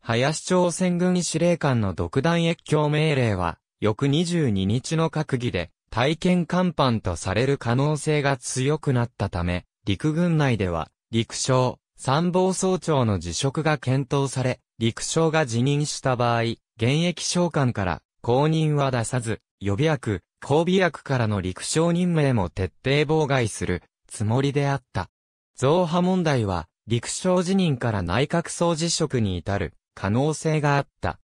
林朝鮮軍司令官の独断越境命令は、翌22日の閣議で、体験艦板とされる可能性が強くなったため、陸軍内では、陸将、参謀総長の辞職が検討され、陸将が辞任した場合、現役将官から公認は出さず、予備役、後備役からの陸将任命も徹底妨害するつもりであった。増派問題は、陸将辞任から内閣総辞職に至る可能性があった。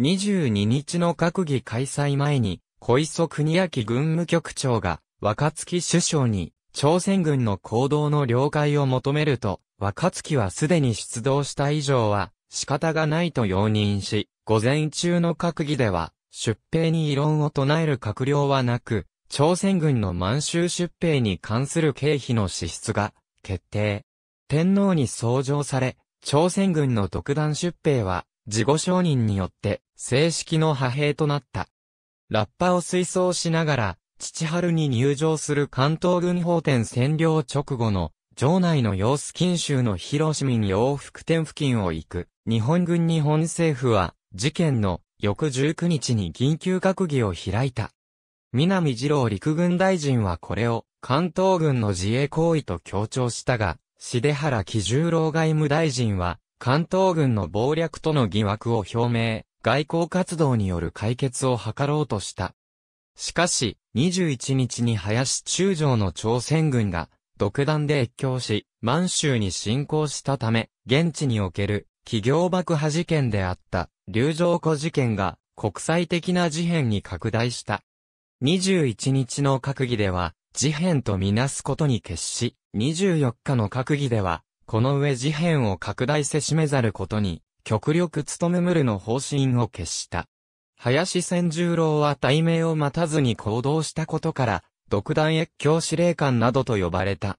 22日の閣議開催前に、小磯国明軍務局長が若月首相に朝鮮軍の行動の了解を求めると、若月はすでに出動した以上は仕方がないと容認し、午前中の閣議では出兵に異論を唱える閣僚はなく、朝鮮軍の満州出兵に関する経費の支出が決定。天皇に創上され、朝鮮軍の独断出兵は、自己承認によって正式の派兵となった。ラッパを推奏しながら、父春に入場する関東軍法典占領直後の、城内の様子近州の広市民洋服店付近を行く、日本軍日本政府は、事件の翌19日に緊急閣議を開いた。南次郎陸軍大臣はこれを関東軍の自衛行為と強調したが、重原喜十郎外務大臣は、関東軍の謀略との疑惑を表明、外交活動による解決を図ろうとした。しかし、21日に林中将の朝鮮軍が、独断で越境し、満州に侵攻したため、現地における企業爆破事件であった、流浄湖事件が国際的な事変に拡大した。21日の閣議では、事変とみなすことに決し、24日の閣議では、この上事変を拡大せしめざることに、極力務めむるの方針を決した。林千十郎は対名を待たずに行動したことから、独断越境司令官などと呼ばれた。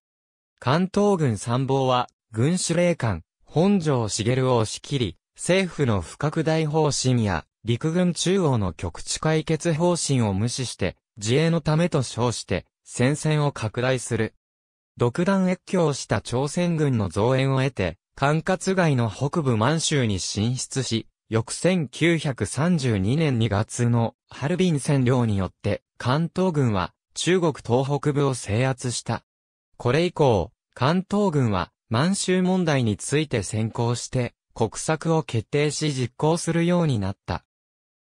関東軍参謀は、軍司令官、本城茂を押し切り、政府の不拡大方針や、陸軍中央の局地解決方針を無視して、自衛のためと称して、戦線を拡大する。独断越境した朝鮮軍の増援を得て、管轄外の北部満州に進出し、翌1932年2月のハルビン占領によって関東軍は中国東北部を制圧した。これ以降、関東軍は満州問題について先行して国策を決定し実行するようになった。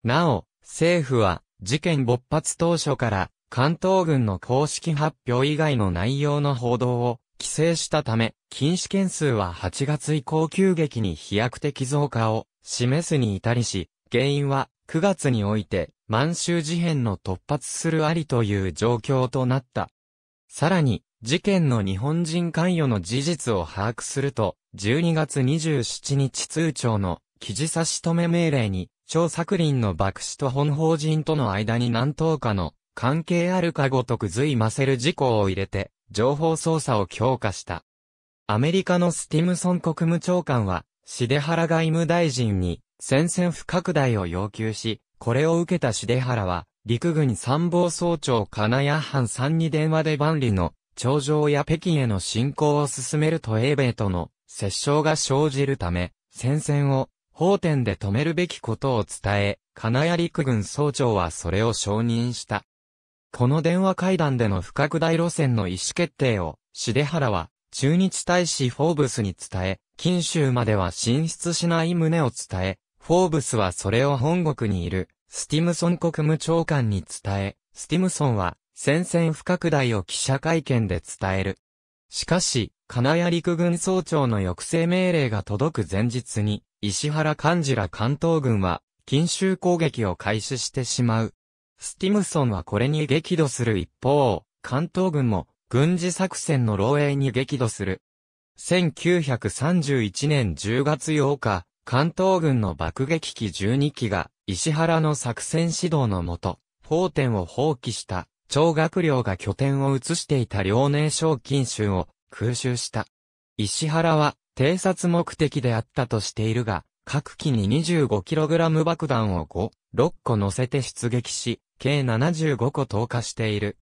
なお、政府は事件勃発当初から関東軍の公式発表以外の内容の報道を規制したため、禁止件数は8月以降急激に飛躍的増加を示すに至りし、原因は9月において満州事変の突発するありという状況となった。さらに、事件の日本人関与の事実を把握すると、12月27日通帳の記事差し止め命令に、張作林の爆死と本法人との間に何等かの関係あるかごとく随ませる事項を入れて、情報操作を強化した。アメリカのスティムソン国務長官は、シデハラ外務大臣に戦線不拡大を要求し、これを受けたシデハラは、陸軍参謀総長金谷藩さんに電話で万里の頂上や北京への進攻を進めると英米との折衝が生じるため、戦線を法典で止めるべきことを伝え、金谷陸軍総長はそれを承認した。この電話会談での不拡大路線の意思決定を、重原は、中日大使フォーブスに伝え、近州までは進出しない旨を伝え、フォーブスはそれを本国にいる、スティムソン国務長官に伝え、スティムソンは、戦線不拡大を記者会見で伝える。しかし、金谷陸軍総長の抑制命令が届く前日に、石原幹事ら関東軍は、近州攻撃を開始してしまう。スティムソンはこれに激怒する一方、関東軍も軍事作戦の漏洩に激怒する。1931年10月8日、関東軍の爆撃機12機が石原の作戦指導のもと、法典を放棄した長学寮が拠点を移していた遼寧省金州を空襲した。石原は偵察目的であったとしているが、各機に 25kg 爆弾を5、6個乗せて出撃し、計75個投下している。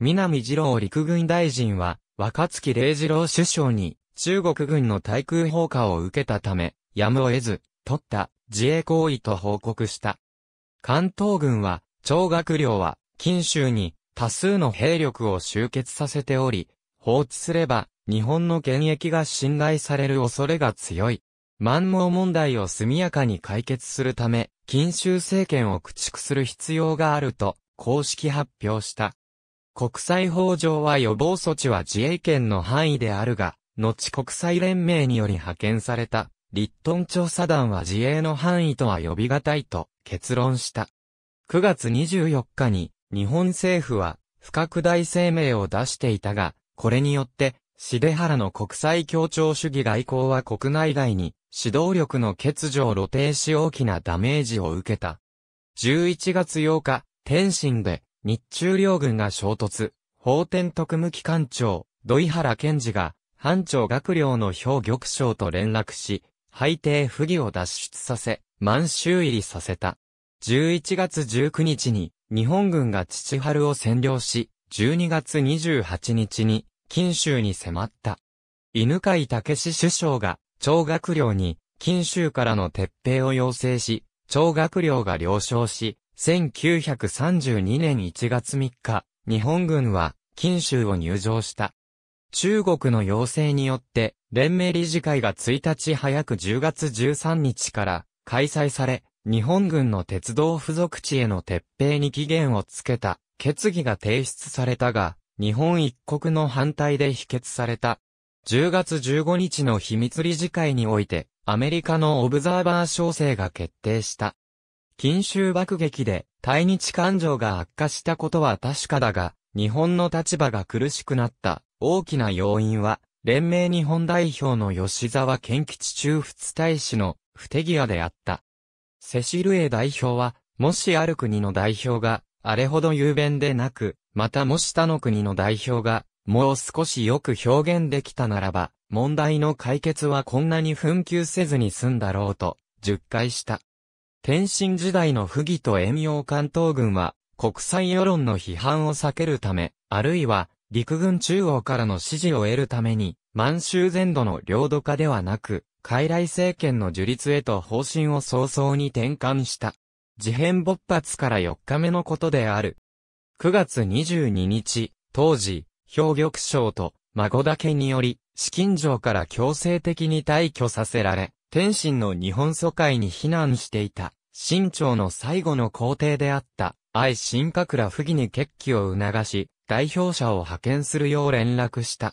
南二郎陸軍大臣は、若月礼二郎首相に、中国軍の対空砲火を受けたため、やむを得ず、取った自衛行為と報告した。関東軍は、長学領は、近州に多数の兵力を集結させており、放置すれば、日本の現役が侵害される恐れが強い。満蒙問題を速やかに解決するため、禁州政権を駆逐する必要があると公式発表した。国際法上は予防措置は自衛権の範囲であるが、後国際連盟により派遣された、立東調査団は自衛の範囲とは呼び難いと結論した。9月24日に日本政府は不拡大声明を出していたが、これによって、シデハラの国際協調主義外交は国内外に指導力の欠如を露呈し大きなダメージを受けた。11月8日、天津で日中両軍が衝突、法天特務機関長、土井原健二が、班長学僚の兵玉将と連絡し、海底不義を脱出させ、満州入りさせた。11月19日に、日本軍が父春を占領し、12月28日に、近州に迫った。犬飼武史首相が長学寮に、金州からの撤兵を要請し、長学寮が了承し、1932年1月3日、日本軍は、金州を入城した。中国の要請によって、連盟理事会が1日早く10月13日から開催され、日本軍の鉄道付属地への撤兵に期限をつけた決議が提出されたが、日本一国の反対で否決された。10月15日の秘密理事会において、アメリカのオブザーバー調整が決定した。禁襲爆撃で、対日感情が悪化したことは確かだが、日本の立場が苦しくなった大きな要因は、連盟日本代表の吉沢健吉中仏大使の不手際であった。セシルエ代表は、もしある国の代表が、あれほど雄弁でなく、またもし他の国の代表が、もう少しよく表現できたならば、問題の解決はこんなに紛糾せずに済んだろうと、述回した。天津時代の不義と遠洋関東軍は、国際世論の批判を避けるため、あるいは、陸軍中央からの支持を得るために、満州全土の領土化ではなく、傀儡政権の樹立へと方針を早々に転換した。事変勃発から4日目のことである。9月22日、当時、氷玉将と孫だけにより、資金城から強制的に退去させられ、天津の日本疎開に避難していた、新朝の最後の皇帝であった、愛新閣ら不義に決起を促し、代表者を派遣するよう連絡した。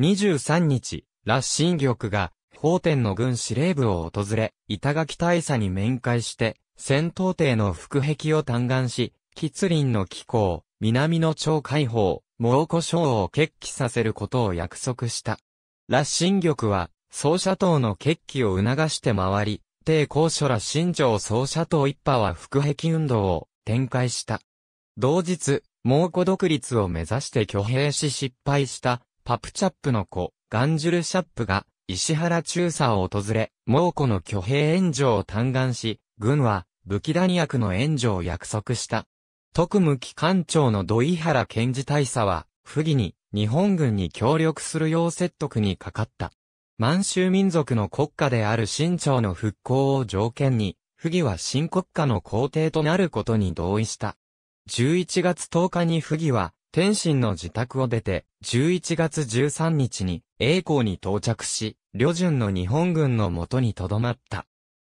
23日、羅新玉が、法天の軍司令部を訪れ、板垣大佐に面会して、戦闘艇の腹壁を嘆願し、吉林の気候、南の町解放、蒙古将を決起させることを約束した。羅針玉は、総社党の決起を促して回り、帝高所羅新城総社党一派は腹壁運動を展開した。同日、蒙古独立を目指して挙兵し失敗したパプチャップの子、ガンジュルシャップが石原中佐を訪れ、蒙古の挙兵援助を嘆願し、軍は武器弾薬の援助を約束した。特務機関長の土井原健治大佐は、不義に日本軍に協力するよう説得にかかった。満州民族の国家である新朝の復興を条件に、不義は新国家の皇帝となることに同意した。11月10日に不義は、天津の自宅を出て、11月13日に栄光に到着し、旅順の日本軍の元に留まった。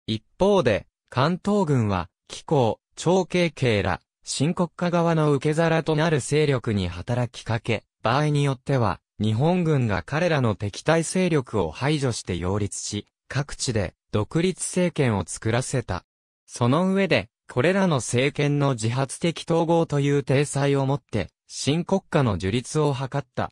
一方で、関東軍は、気候、長慶慶ら、新国家側の受け皿となる勢力に働きかけ、場合によっては、日本軍が彼らの敵対勢力を排除して擁立し、各地で独立政権を作らせた。その上で、これらの政権の自発的統合という体裁をもって、新国家の樹立を図った。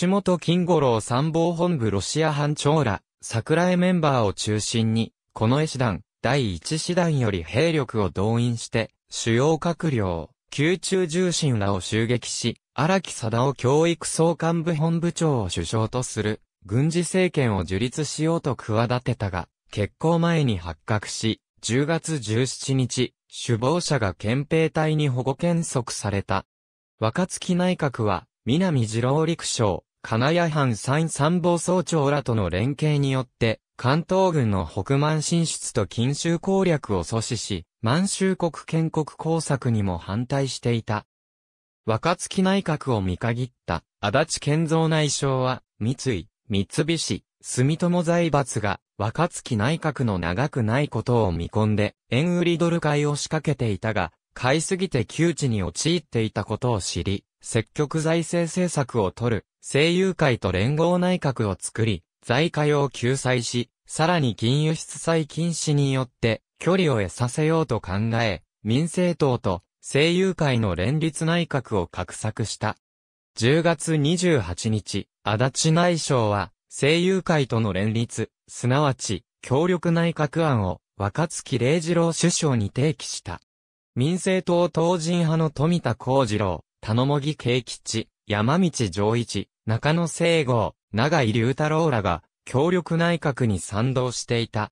橋本金五郎参謀本部ロシア班長ら、桜江メンバーを中心に、この絵師団、第一師団より兵力を動員して、主要閣僚、宮中重臣らを襲撃し、荒木貞夫教育総監部本部長を首相とする、軍事政権を樹立しようと企てたが、決行前に発覚し、10月17日、首謀者が憲兵隊に保護検索された。若月内閣は、南次郎陸将、金谷藩三参謀総長らとの連携によって、関東軍の北満進出と禁州攻略を阻止し、満州国建国工作にも反対していた。若月内閣を見限った、足立健三内相は、三井、三菱、住友財閥が、若月内閣の長くないことを見込んで、円売りドル買いを仕掛けていたが、買いすぎて窮地に陥っていたことを知り、積極財政政策を取る、政友会と連合内閣を作り、財界を救済し、さらに金融出債禁止によって、距離を得させようと考え、民政党と政友会の連立内閣を画策した。10月28日、足立内相は、政友会との連立、すなわち、協力内閣案を、若月礼二郎首相に提起した。民政党党人派の富田幸次郎、田野木慶吉、山道上一、中野聖郷、長井隆太郎らが、協力内閣に賛同していた。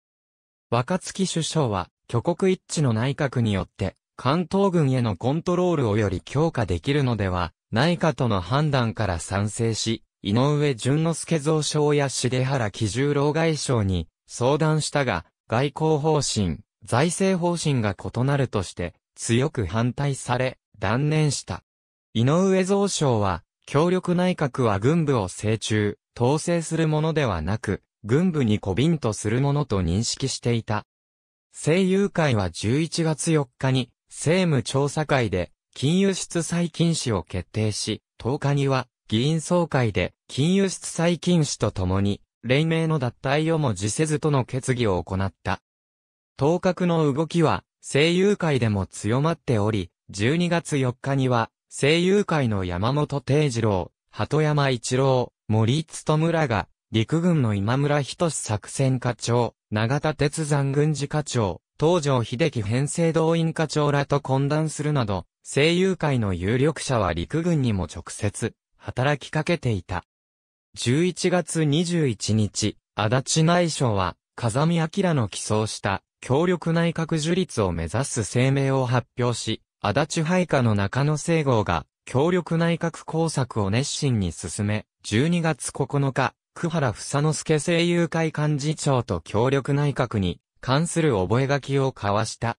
若月首相は、挙国一致の内閣によって、関東軍へのコントロールをより強化できるのでは、ないかとの判断から賛成し、井上淳之助蔵相や重原喜重郎外相に相談したが、外交方針、財政方針が異なるとして、強く反対され、断念した。井上蔵相は、協力内閣は軍部を成中、統制するものではなく、軍部に小瓶とするものと認識していた。声優会は11月4日に政務調査会で金融出債禁止を決定し、10日には議員総会で金融出債禁止とともに連盟の脱退をも辞せずとの決議を行った。当格の動きは声優会でも強まっており、12月4日には声優会の山本定次郎、鳩山一郎、森勤らが陸軍の今村仁作戦課長、長田鉄山軍事課長、東条秀樹編成動員課長らと懇談するなど、声優会の有力者は陸軍にも直接、働きかけていた。11月21日、足立内省は、風見明の起草した強力内閣樹立を目指す声明を発表し、足立配下の中野聖号が強力内閣工作を熱心に進め、12月9日、久原房之助声優会幹事長と協力内閣に関する覚書を交わした。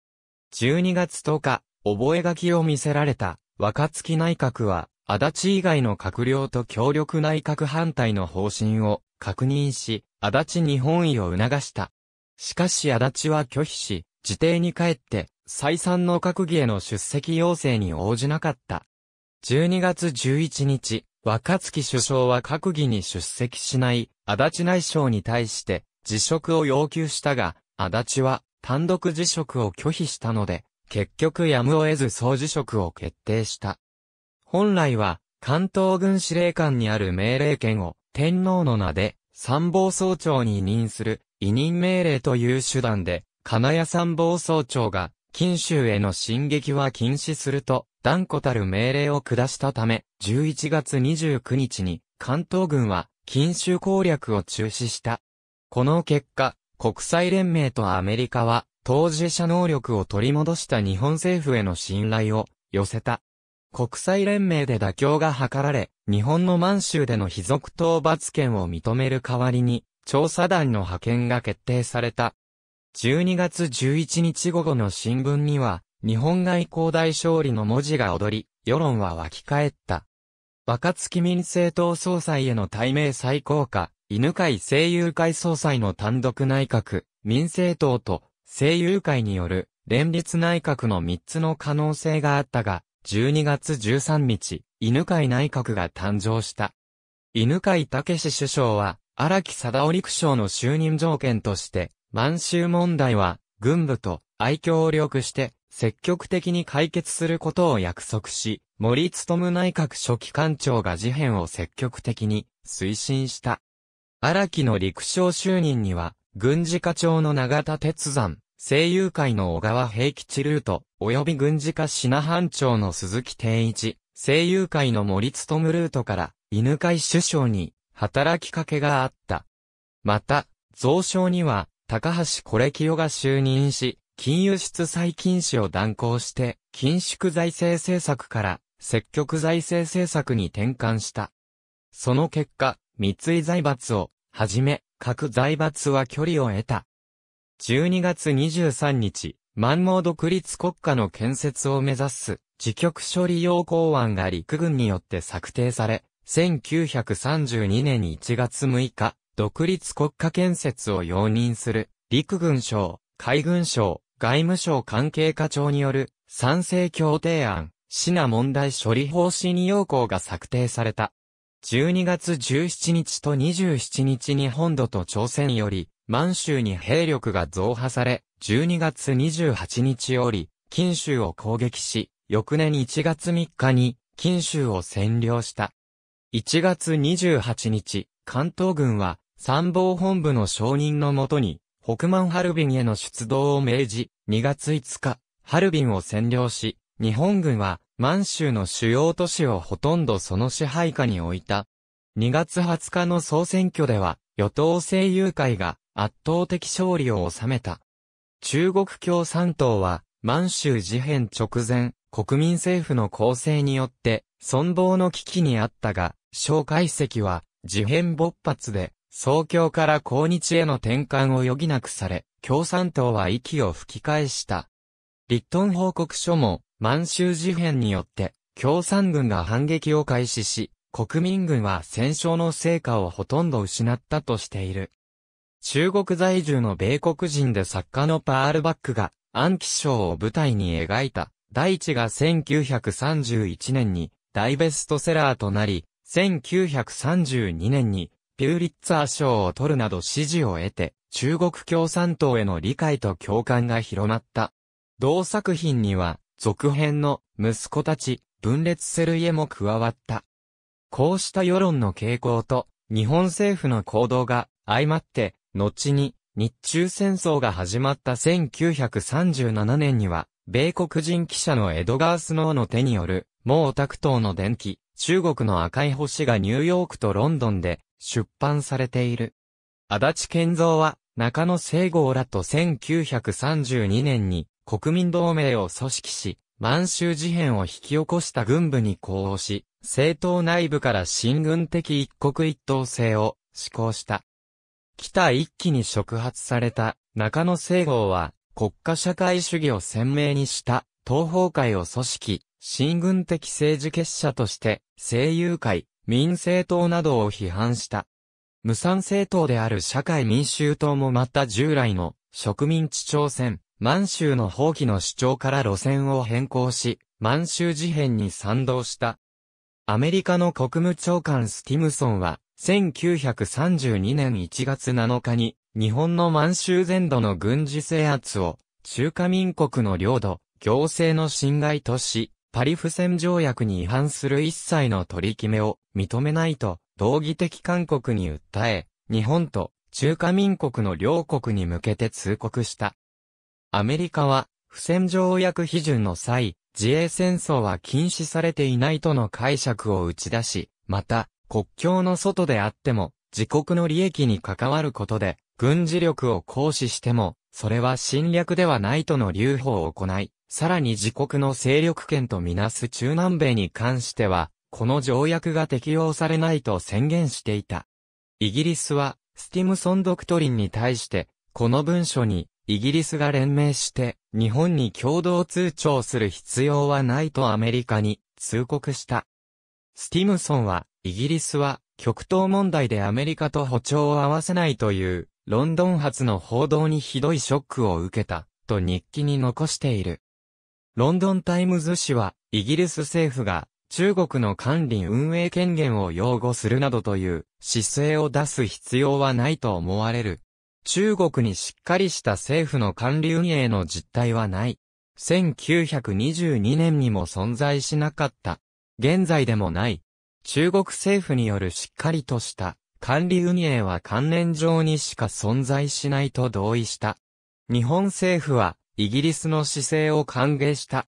12月10日、覚書を見せられた若月内閣は、足立以外の閣僚と協力内閣反対の方針を確認し、足立日本位を促した。しかし足立は拒否し、自邸に帰って、再三の閣議への出席要請に応じなかった。12月11日、若月首相は閣議に出席しない足立内相に対して辞職を要求したが、足立は単独辞職を拒否したので、結局やむを得ず総辞職を決定した。本来は、関東軍司令官にある命令権を天皇の名で参謀総長に委任する委任命令という手段で、金谷参謀総長が金州への進撃は禁止すると、断固たる命令を下したため、11月29日に、関東軍は、金州攻略を中止した。この結果、国際連盟とアメリカは、当事者能力を取り戻した日本政府への信頼を寄せた。国際連盟で妥協が図られ、日本の満州での非属討伐権を認める代わりに、調査団の派遣が決定された。12月11日午後の新聞には、日本外交大勝利の文字が踊り、世論は湧き返った。若月民政党総裁への対名最高下、犬飼声優会総裁の単独内閣、民政党と声優会による連立内閣の3つの可能性があったが、12月13日、犬飼内閣が誕生した。犬飼武首相は、荒木貞織区長の就任条件として、満州問題は、軍部と愛協力して、積極的に解決することを約束し、森務内閣書記官庁が事変を積極的に推進した。荒木の陸将就任には、軍事課長の長田哲山、声優会の小川平吉ルート、及び軍事課品班長の鈴木定一、声優会の森務ルートから、犬飼首相に働きかけがあった。また、蔵相には、高橋コレ夫が就任し、金融出債禁止を断行して、緊縮財政政策から積極財政政策に転換した。その結果、三井財閥をはじめ、各財閥は距離を得た。12月23日、万能独立国家の建設を目指す、自局処理要項案が陸軍によって策定され、1932年1月6日、独立国家建設を容認する、陸軍省、海軍省、外務省関係課長による、賛成協定案、シナ問題処理方針要項が策定された。12月17日と27日に本土と朝鮮より、満州に兵力が増派され、12月28日より、金州を攻撃し、翌年1月3日に、金州を占領した。1月28日、関東軍は、参謀本部の承認のもとに、北満ハルビンへの出動を命じ、2月5日、ハルビンを占領し、日本軍は満州の主要都市をほとんどその支配下に置いた。2月20日の総選挙では、与党政友会が圧倒的勝利を収めた。中国共産党は、満州事変直前、国民政府の構成によって、存亡の危機にあったが、蒋介石は、事変勃発で、総教から抗日への転換を余儀なくされ、共産党は息を吹き返した。立ッ報告書も、満州事変によって、共産軍が反撃を開始し、国民軍は戦勝の成果をほとんど失ったとしている。中国在住の米国人で作家のパールバックが、暗記章を舞台に描いた、第一が1931年に大ベストセラーとなり、1932年にピューリッツァー賞を取るなど支持を得て、中国共産党への理解と共感が広まった。同作品には、続編の息子たち、分裂せる家も加わった。こうした世論の傾向と、日本政府の行動が相まって、後に日中戦争が始まった1937年には、米国人記者のエドガー・スノーの手による、毛沢東の伝記、中国の赤い星がニューヨークとロンドンで出版されている。足立健三は、中野聖郷らと1932年に国民同盟を組織し、満州事変を引き起こした軍部に呼応し、政党内部から新軍的一国一党制を施行した。北一気に触発された中野聖郷は、国家社会主義を鮮明にした東方会を組織、新軍的政治結社として、声優会、民政党などを批判した。無産政党である社会民衆党もまた従来の植民地朝鮮、満州の放棄の主張から路線を変更し、満州事変に賛同した。アメリカの国務長官スティムソンは、1932年1月7日に、日本の満州全土の軍事制圧を、中華民国の領土、行政の侵害とし、パリ不戦条約に違反する一切の取り決めを認めないと、道義的勧告に訴え、日本と中華民国の両国に向けて通告した。アメリカは、不戦条約批准の際、自衛戦争は禁止されていないとの解釈を打ち出し、また、国境の外であっても、自国の利益に関わることで、軍事力を行使しても、それは侵略ではないとの留保を行い、さらに自国の勢力圏とみなす中南米に関しては、この条約が適用されないと宣言していた。イギリスは、スティムソンドクトリンに対して、この文書に、イギリスが連名して、日本に共同通帳する必要はないとアメリカに通告した。スティムソンは、イギリスは、極東問題でアメリカと歩調を合わせないという、ロンドン発の報道にひどいショックを受けた、と日記に残している。ロンドンタイムズ紙は、イギリス政府が、中国の管理運営権限を擁護するなどという姿勢を出す必要はないと思われる。中国にしっかりした政府の管理運営の実態はない。1922年にも存在しなかった。現在でもない。中国政府によるしっかりとした管理運営は関連上にしか存在しないと同意した。日本政府はイギリスの姿勢を歓迎した。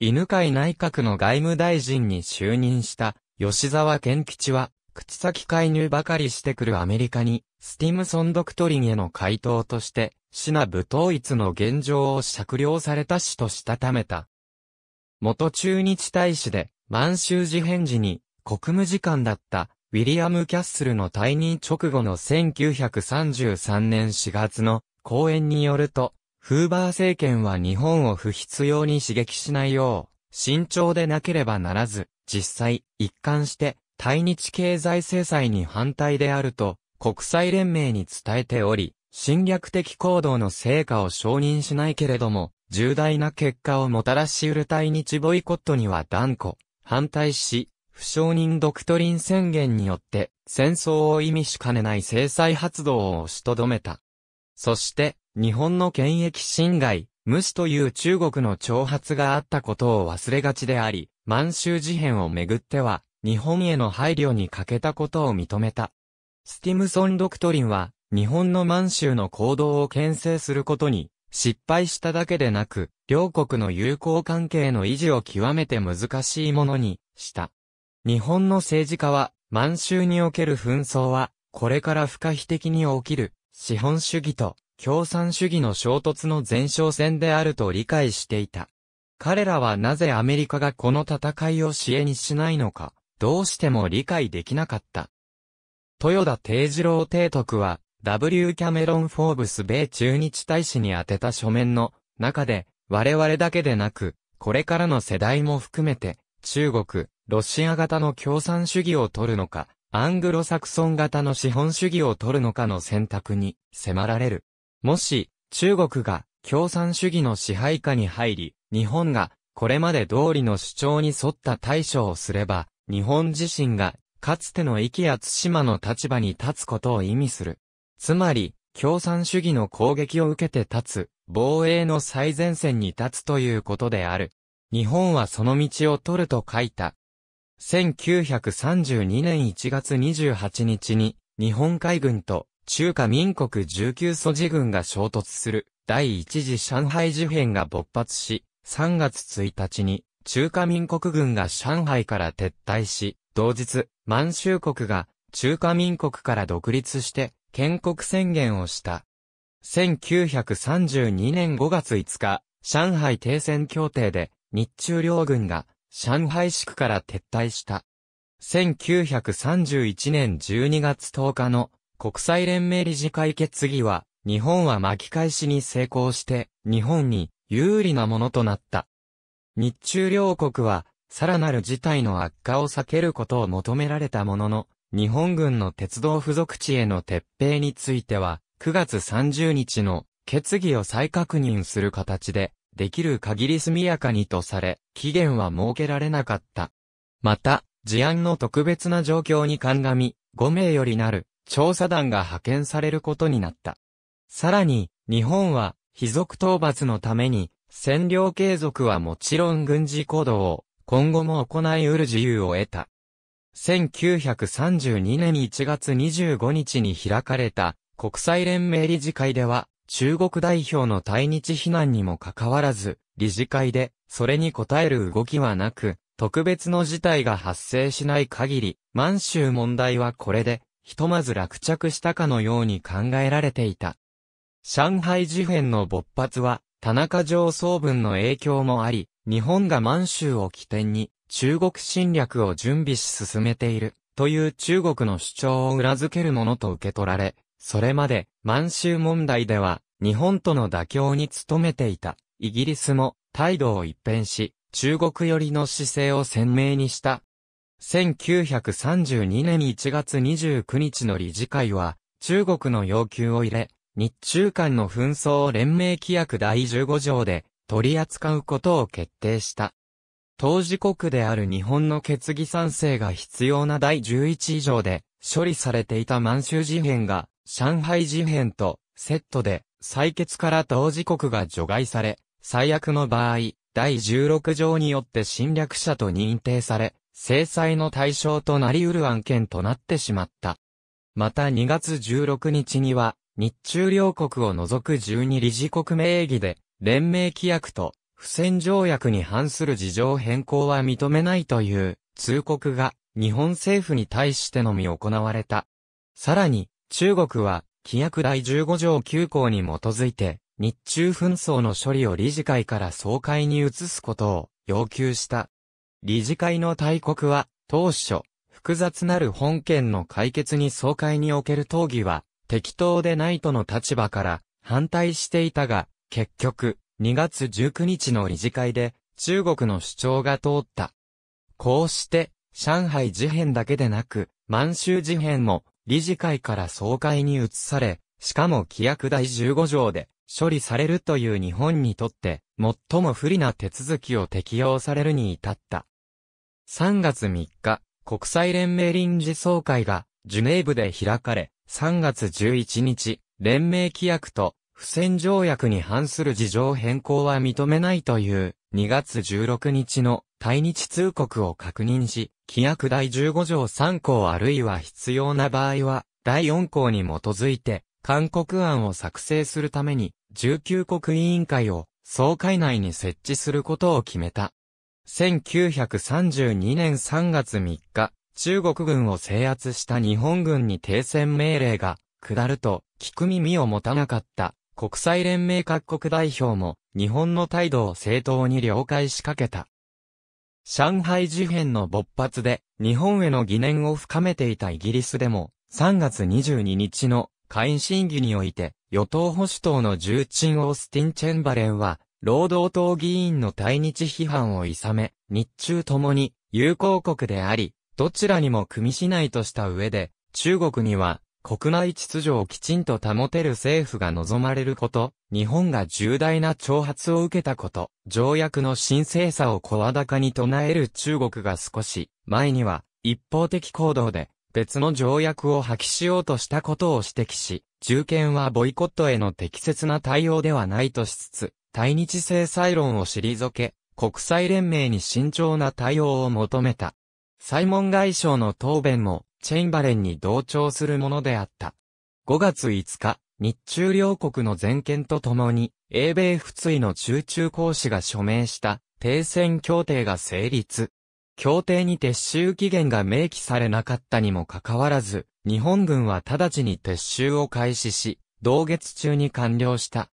犬飼内閣の外務大臣に就任した吉沢健吉は、口先介入ばかりしてくるアメリカに、スティムソンドクトリンへの回答として、シナブ統一の現状を釈量されたしとしたためた。元中日大使で、満州事変時に国務次官だったウィリアム・キャッスルの退任直後の1933年4月の講演によると、フーバー政権は日本を不必要に刺激しないよう、慎重でなければならず、実際、一貫して、対日経済制裁に反対であると、国際連盟に伝えており、侵略的行動の成果を承認しないけれども、重大な結果をもたらし得る対日ボイコットには断固、反対し、不承認ドクトリン宣言によって、戦争を意味しかねない制裁発動を押しとどめた。そして、日本の権益侵害、無視という中国の挑発があったことを忘れがちであり、満州事変をめぐっては、日本への配慮に欠けたことを認めた。スティムソン・ドクトリンは、日本の満州の行動を牽制することに、失敗しただけでなく、両国の友好関係の維持を極めて難しいものに、した。日本の政治家は、満州における紛争は、これから不可避的に起きる、資本主義と共産主義の衝突の前哨戦であると理解していた。彼らはなぜアメリカがこの戦いを支援にしないのか、どうしても理解できなかった。豊田定次郎提督は、W. キャメロン・フォーブス米中日大使に宛てた書面の中で、我々だけでなく、これからの世代も含めて、中国、ロシア型の共産主義を取るのか、アングロサクソン型の資本主義を取るのかの選択に迫られる。もし、中国が共産主義の支配下に入り、日本がこれまで通りの主張に沿った対処をすれば、日本自身がかつての域や津島の立場に立つことを意味する。つまり、共産主義の攻撃を受けて立つ、防衛の最前線に立つということである。日本はその道を取ると書いた。1932年1月28日に、日本海軍と中華民国19素寺軍が衝突する第一次上海事変が勃発し、3月1日に中華民国軍が上海から撤退し、同日、満州国が中華民国から独立して建国宣言をした。1932年5月5日、上海停戦協定で日中両軍が上海市区から撤退した。1931年12月10日の国際連盟理事会決議は、日本は巻き返しに成功して、日本に有利なものとなった。日中両国は、さらなる事態の悪化を避けることを求められたものの、日本軍の鉄道付属地への撤兵については、9月30日の決議を再確認する形で、できる限り速やかにとされ、期限は設けられなかった。また、事案の特別な状況に鑑み、5名よりなる調査団が派遣されることになった。さらに、日本は、非属討伐のために、占領継続はもちろん軍事行動を、今後も行い得る自由を得た。1932年1月25日に開かれた国際連盟理事会では、中国代表の対日非難にもかかわらず、理事会で、それに応える動きはなく、特別の事態が発生しない限り、満州問題はこれで、ひとまず落着したかのように考えられていた。上海事変の勃発は、田中上層文の影響もあり、日本が満州を起点に中国侵略を準備し進めているという中国の主張を裏付けるものと受け取られ、それまで満州問題では日本との妥協に努めていたイギリスも態度を一変し、中国寄りの姿勢を鮮明にした1932年1月29日の理事会は、中国の要求を入れ、日中間の紛争を連盟規約第15条で取り扱うことを決定した。当事国である日本の決議賛成が必要な第11条で処理されていた満州事変が上海事変とセットで採決から当事国が除外され、最悪の場合、第16条によって侵略者と認定され、制裁の対象となり得る案件となってしまった。また2月16日には、日中両国を除く12理事国名義で、連盟規約と、不戦条約に反する事情変更は認めないという、通告が、日本政府に対してのみ行われた。さらに、中国は、規約第15条9項に基づいて、日中紛争の処理を理事会から総会に移すことを要求した。理事会の大国は、当初、複雑なる本件の解決に総会における討議は、適当でないとの立場から反対していたが、結局、2月19日の理事会で、中国の主張が通った。こうして、上海事変だけでなく、満州事変も、理事会から総会に移され、しかも規約第15条で、処理されるという日本にとって、最も不利な手続きを適用されるに至った。3月3日、国際連盟臨時総会がジュネーブで開かれ、3月11日、連盟規約と不戦条約に反する事情変更は認めないという2月16日の対日通告を確認し、規約第15条3項あるいは必要な場合は第4項に基づいて勧告案を作成するために19国委員会を総会内に設置することを決めた。1932年3月3日、中国軍を制圧した日本軍に停戦命令が下ると、聞く耳を持たなかった国際連盟各国代表も日本の態度を正当に了解しかけた。上海事変の勃発で日本への疑念を深めていたイギリスでも3月22日の会員審議において与党保守党の重鎮オースティン・チェンバレンは労働党議員の対日批判をいさめ、日中ともに友好国であり、どちらにも組みしないとした上で、中国には国内秩序をきちんと保てる政府が望まれること、日本が重大な挑発を受けたこと、条約の神聖さを声高に唱える中国が少し、前には、一方的行動で、別の条約を破棄しようとしたことを指摘し、重権はボイコットへの適切な対応ではないとしつつ、対日制裁論を退け、国際連盟に慎重な対応を求めた。サイモン外相の答弁も、チェインバレンに同調するものであった。5月5日、日中両国の全権とともに、英米仏意の中中公使が署名した停戦協定が成立。協定に撤収期限が明記されなかったにもかかわらず、日本軍は直ちに撤収を開始し、同月中に完了した。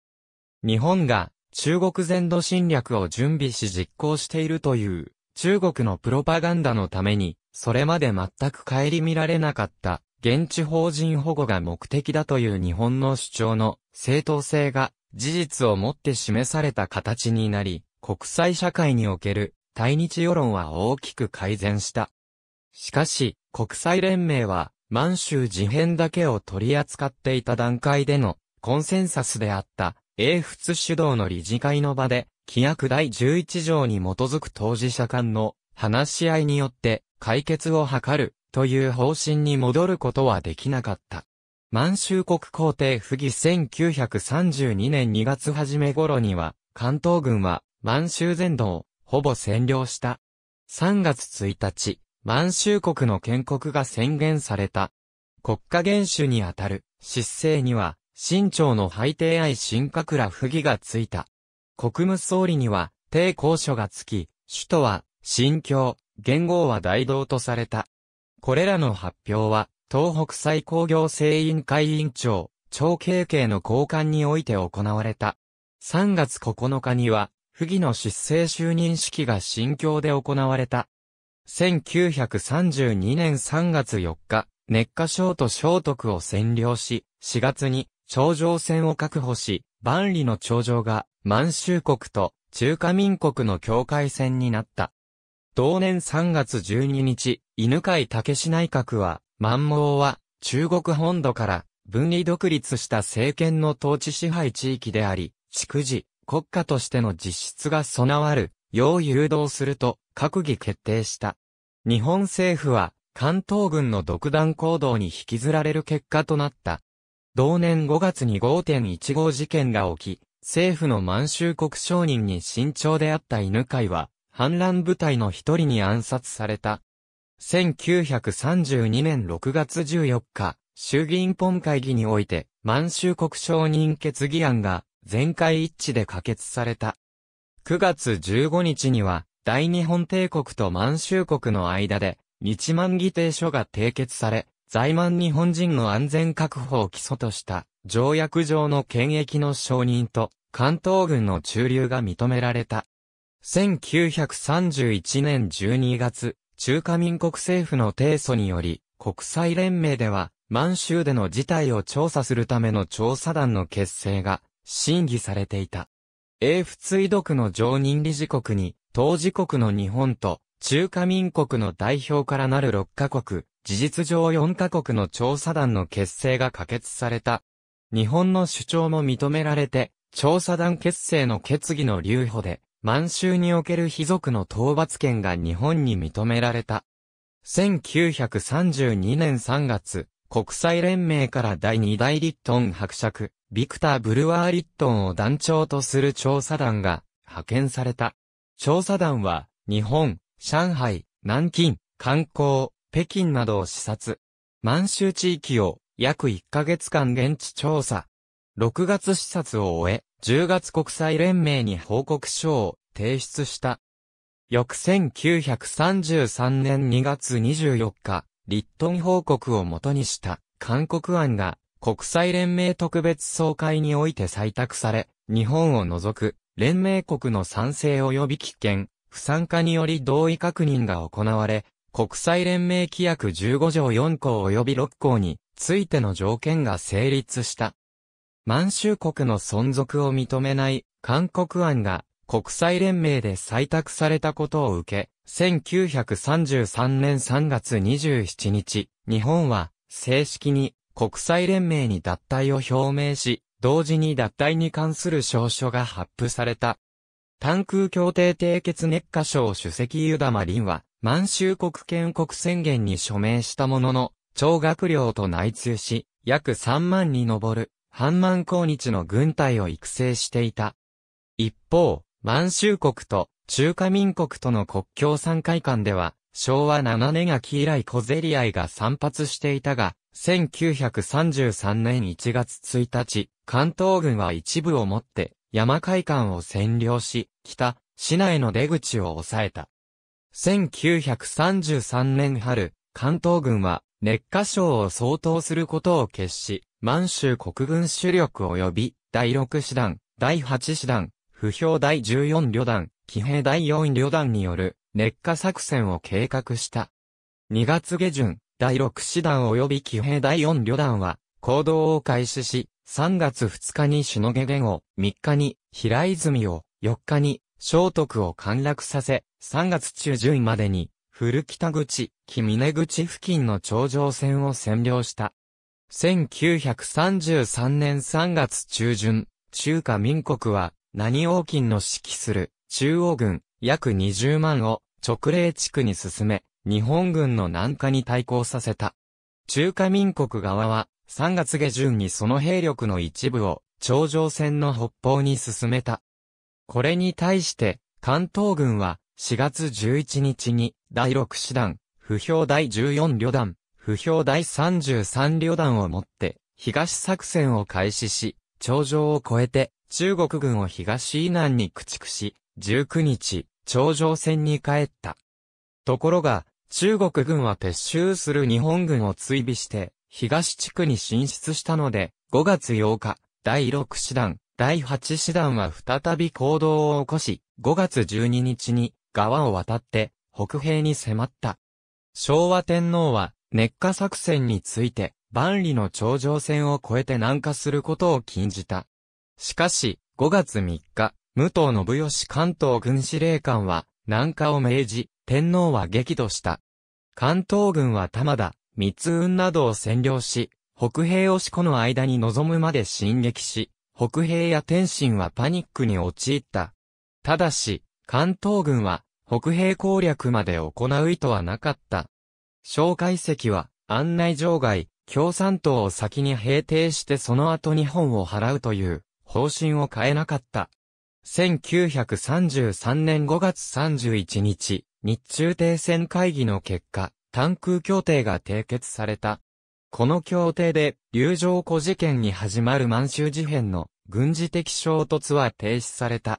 日本が中国全土侵略を準備し実行しているという、中国のプロパガンダのために、それまで全く顧みられなかった、現地法人保護が目的だという日本の主張の正当性が事実をもって示された形になり、国際社会における対日世論は大きく改善した。しかし、国際連盟は満州事変だけを取り扱っていた段階でのコンセンサスであった英仏主導の理事会の場で、規約第11条に基づく当事者間の話し合いによって解決を図るという方針に戻ることはできなかった。満州国皇帝府議1932年2月初め頃には、関東軍は満州全土をほぼ占領した。3月1日、満州国の建国が宣言された。国家元首にあたる、失政には、新朝の廃帝愛新閣ら不義がついた。国務総理には、帝公所がつき、首都は、新京、元号は大道とされた。これらの発表は、東北最高行政委員会委員長、長慶慶の交換において行われた。3月9日には、不義の失政就任式が新京で行われた。1932年3月4日、熱火省と聖徳を占領し、4月に頂上戦を確保し、万里の頂上が満州国と中華民国の境界線になった。同年3月12日、犬飼武内閣は、満蒙は中国本土から分離独立した政権の統治支配地域であり、逐次、国家としての実質が備わる、よう誘導すると、閣議決定した。日本政府は、関東軍の独断行動に引きずられる結果となった。同年5月に5.15事件が起き、政府の満州国承認に慎重であった犬飼は、反乱部隊の一人に暗殺された。1932年6月14日、衆議院本会議において、満州国承認決議案が、全会一致で可決された。9月15日には、大日本帝国と満州国の間で、日満議定書が締結され、在満日本人の安全確保を基礎とした条約上の権益の承認と関東軍の駐留が認められた。1931年12月、中華民国政府の提訴により、国際連盟では、満州での事態を調査するための調査団の結成が審議されていた。英仏遺読の常任理事国に、当事国の日本と中華民国の代表からなる6カ国、事実上4カ国の調査団の結成が可決された。日本の主張も認められて、調査団結成の決議の留保で、満州における貴族の討伐権が日本に認められた。1932年3月、国際連盟から第2大リットン伯爵、ビクター・ブルワー・リットンを団長とする調査団が派遣された。調査団は、日本、上海、南京、観光、北京などを視察。満州地域を約1ヶ月間現地調査。6月視察を終え、10月国際連盟に報告書を提出した。翌1933年2月24日、リットン報告をもとにした韓国案が国際連盟特別総会において採択され、日本を除く連盟国の賛成及び危険、不参加により同意確認が行われ、国際連盟規約15条4項及び6項についての条件が成立した。満州国の存続を認めない韓国案が国際連盟で採択されたことを受け、1933年3月27日、日本は正式に国際連盟に脱退を表明し、同時に脱退に関する証書が発布された。単空協定締結熱化省主席湯玉林は、満州国建国宣言に署名したものの、超学領と内通し、約3万に上る、半万光日の軍隊を育成していた。一方、満州国と中華民国との国境三会館では、昭和7年秋以来小競り合いが散発していたが、1933年1月1日、関東軍は一部をもって、山会館を占領し、北、市内の出口を抑えた。1933年春、関東軍は、熱火省を相当することを決し、満州国軍主力及び、第6師団、第8師団、不評第14旅団、騎兵第4旅団による、熱火作戦を計画した。2月下旬、第6師団及び騎兵第4旅団は、行動を開始し、3月2日に篠毛源を、3日に、平泉を、4日に、聖徳を陥落させ、3月中旬までに、古北口、木峰口付近の頂上線を占領した。1933年3月中旬、中華民国は、何王金の指揮する、中央軍、約20万を、直令地区に進め、日本軍の南下に対抗させた。中華民国側は、3月下旬にその兵力の一部を、頂上線の北方に進めた。これに対して、関東軍は、4月11日に、第6師団、不評第14旅団、不評第33旅団をもって、東作戦を開始し、頂上を越えて、中国軍を東以南に駆逐し、19日、頂上戦に帰った。ところが、中国軍は撤収する日本軍を追尾して、東地区に進出したので、5月8日、第6師団、第8師団は再び行動を起こし、5月12日に川を渡って北平に迫った。昭和天皇は熱化作戦について万里の頂上線を越えて南下することを禁じた。しかし、5月3日、武藤信義関東軍司令官は南下を命じ、天皇は激怒した。関東軍は玉田、密雲などを占領し、北平押し子の間に望むまで進撃し、北平や天津はパニックに陥った。ただし、関東軍は、北平攻略まで行う意図はなかった。蒋介石は、案内場外、共産党を先に平定してその後日本を払うという、方針を変えなかった。1933年5月31日、日中停戦会議の結果、単空協定が締結された。この協定で、流浄湖事件に始まる満州事変の軍事的衝突は停止された。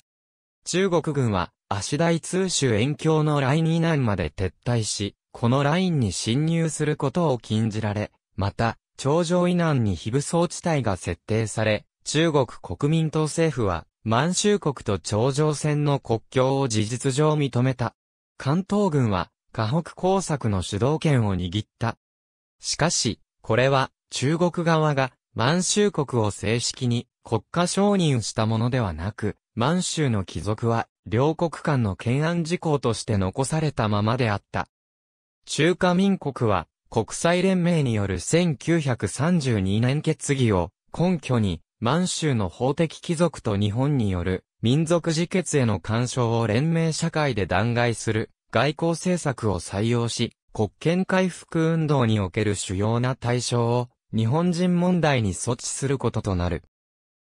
中国軍は、足台通州遠境のライン以南まで撤退し、このラインに侵入することを禁じられ、また、頂上以南に非武装地帯が設定され、中国国民党政府は、満州国と頂上線の国境を事実上認めた。関東軍は、河北工作の主導権を握った。しかし、これは中国側が満州国を正式に国家承認したものではなく、満州の貴族は両国間の懸案事項として残されたままであった。中華民国は国際連盟による1932年決議を根拠に満州の法的貴族と日本による民族自決への干渉を連盟社会で弾劾する外交政策を採用し、国権回復運動における主要な対象を日本人問題に措置することとなる。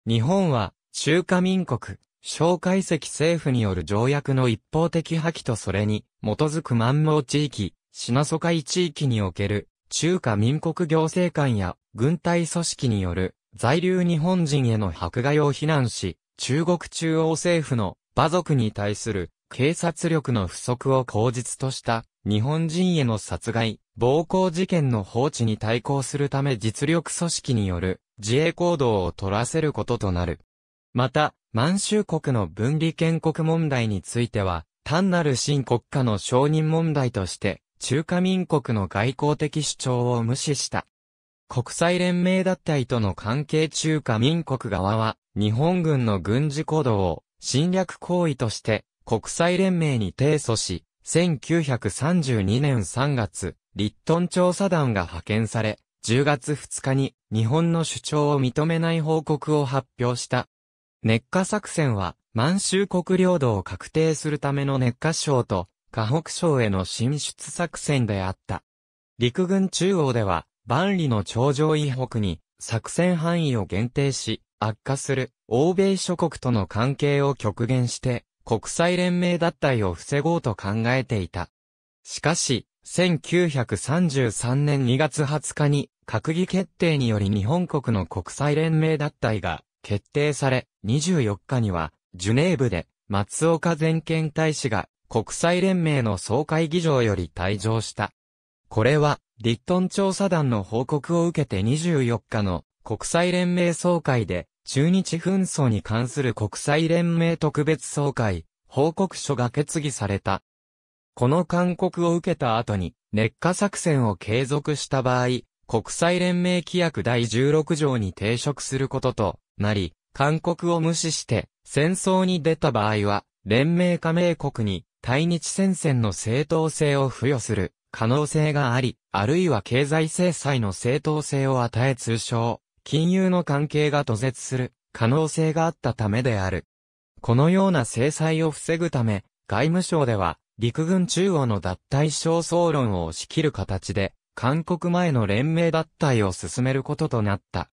日本は中華民国、小解析政府による条約の一方的破棄とそれに基づく満能地域、品疎海地域における中華民国行政官や軍隊組織による在留日本人への迫害を非難し、中国中央政府の馬族に対する警察力の不足を口実とした日本人への殺害、暴行事件の放置に対抗するため実力組織による自衛行動を取らせることとなる。また、満州国の分離建国問題については、単なる新国家の承認問題として、中華民国の外交的主張を無視した。国際連盟脱退との関係中華民国側は、日本軍の軍事行動を侵略行為として国際連盟に提訴し、1932年3月、リットン調査団が派遣され、10月2日に日本の主張を認めない報告を発表した。熱化作戦は、満州国領土を確定するための熱化省と、河北省への進出作戦であった。陸軍中央では、万里の頂上以北に、作戦範囲を限定し、悪化する欧米諸国との関係を極限して、国際連盟脱退を防ごうと考えていた。しかし、1933年2月20日に、閣議決定により日本国の国際連盟脱退が決定され、24日には、ジュネーブで、松岡全権大使が、国際連盟の総会議場より退場した。これは、リットン調査団の報告を受けて24日の国際連盟総会で、中日紛争に関する国際連盟特別総会、報告書が決議された。この勧告を受けた後に、劣化作戦を継続した場合、国際連盟規約第16条に抵触することとなり、勧告を無視して戦争に出た場合は、連盟加盟国に対日戦線の正当性を付与する可能性があり、あるいは経済制裁の正当性を与え通称、金融の関係が途絶する可能性があったためである。このような制裁を防ぐため、外務省では、陸軍中央の脱退焦燥論を押し切る形で、韓国前の連盟脱退を進めることとなった。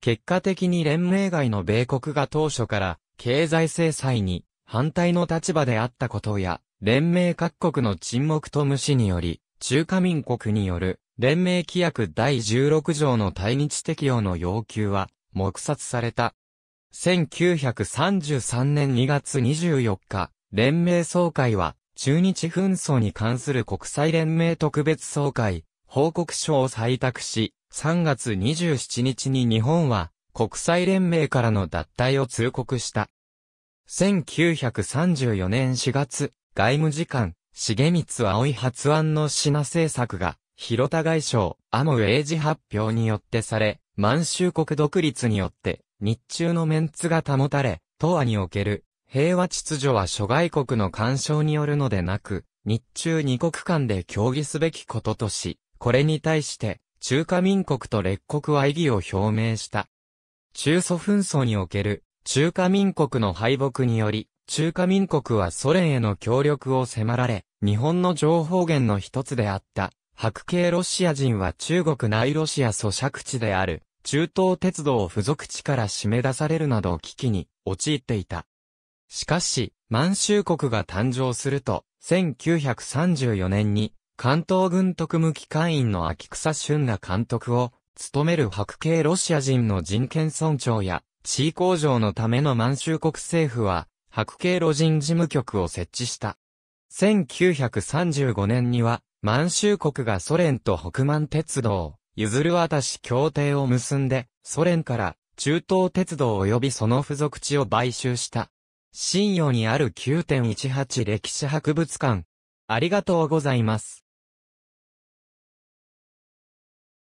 結果的に連盟外の米国が当初から経済制裁に反対の立場であったことや、連盟各国の沈黙と無視により、中華民国による連盟規約第16条の対日適用の要求は、黙殺された。1933年2月24日、連盟総会は、中日紛争に関する国際連盟特別総会、報告書を採択し、3月27日に日本は、国際連盟からの脱退を通告した。1934年4月、外務次官、重光葵発案の品政策が、広田外相、アムウェイジ発表によってされ、満州国独立によって、日中のメンツが保たれ、東亜における、平和秩序は諸外国の干渉によるのでなく、日中二国間で協議すべきこととし、これに対して、中華民国と列国は異議を表明した。中ソ紛争における、中華民国の敗北により、中華民国はソ連への協力を迫られ、日本の情報源の一つであった、白系ロシア人は中国内ロシア租借地である、中東鉄道付属地から締め出されるなど危機に陥っていた。しかし、満州国が誕生すると、1934年に、関東軍特務機関員の秋草俊が監督を、務める白系ロシア人の人権尊重や、地位向上のための満州国政府は、白系路人事務局を設置した。1935年には、満州国がソ連と北満鉄道、譲る渡し協定を結んで、ソ連から中東鉄道及びその付属地を買収した。新洋にある9.18歴史博物館。ありがとうございます。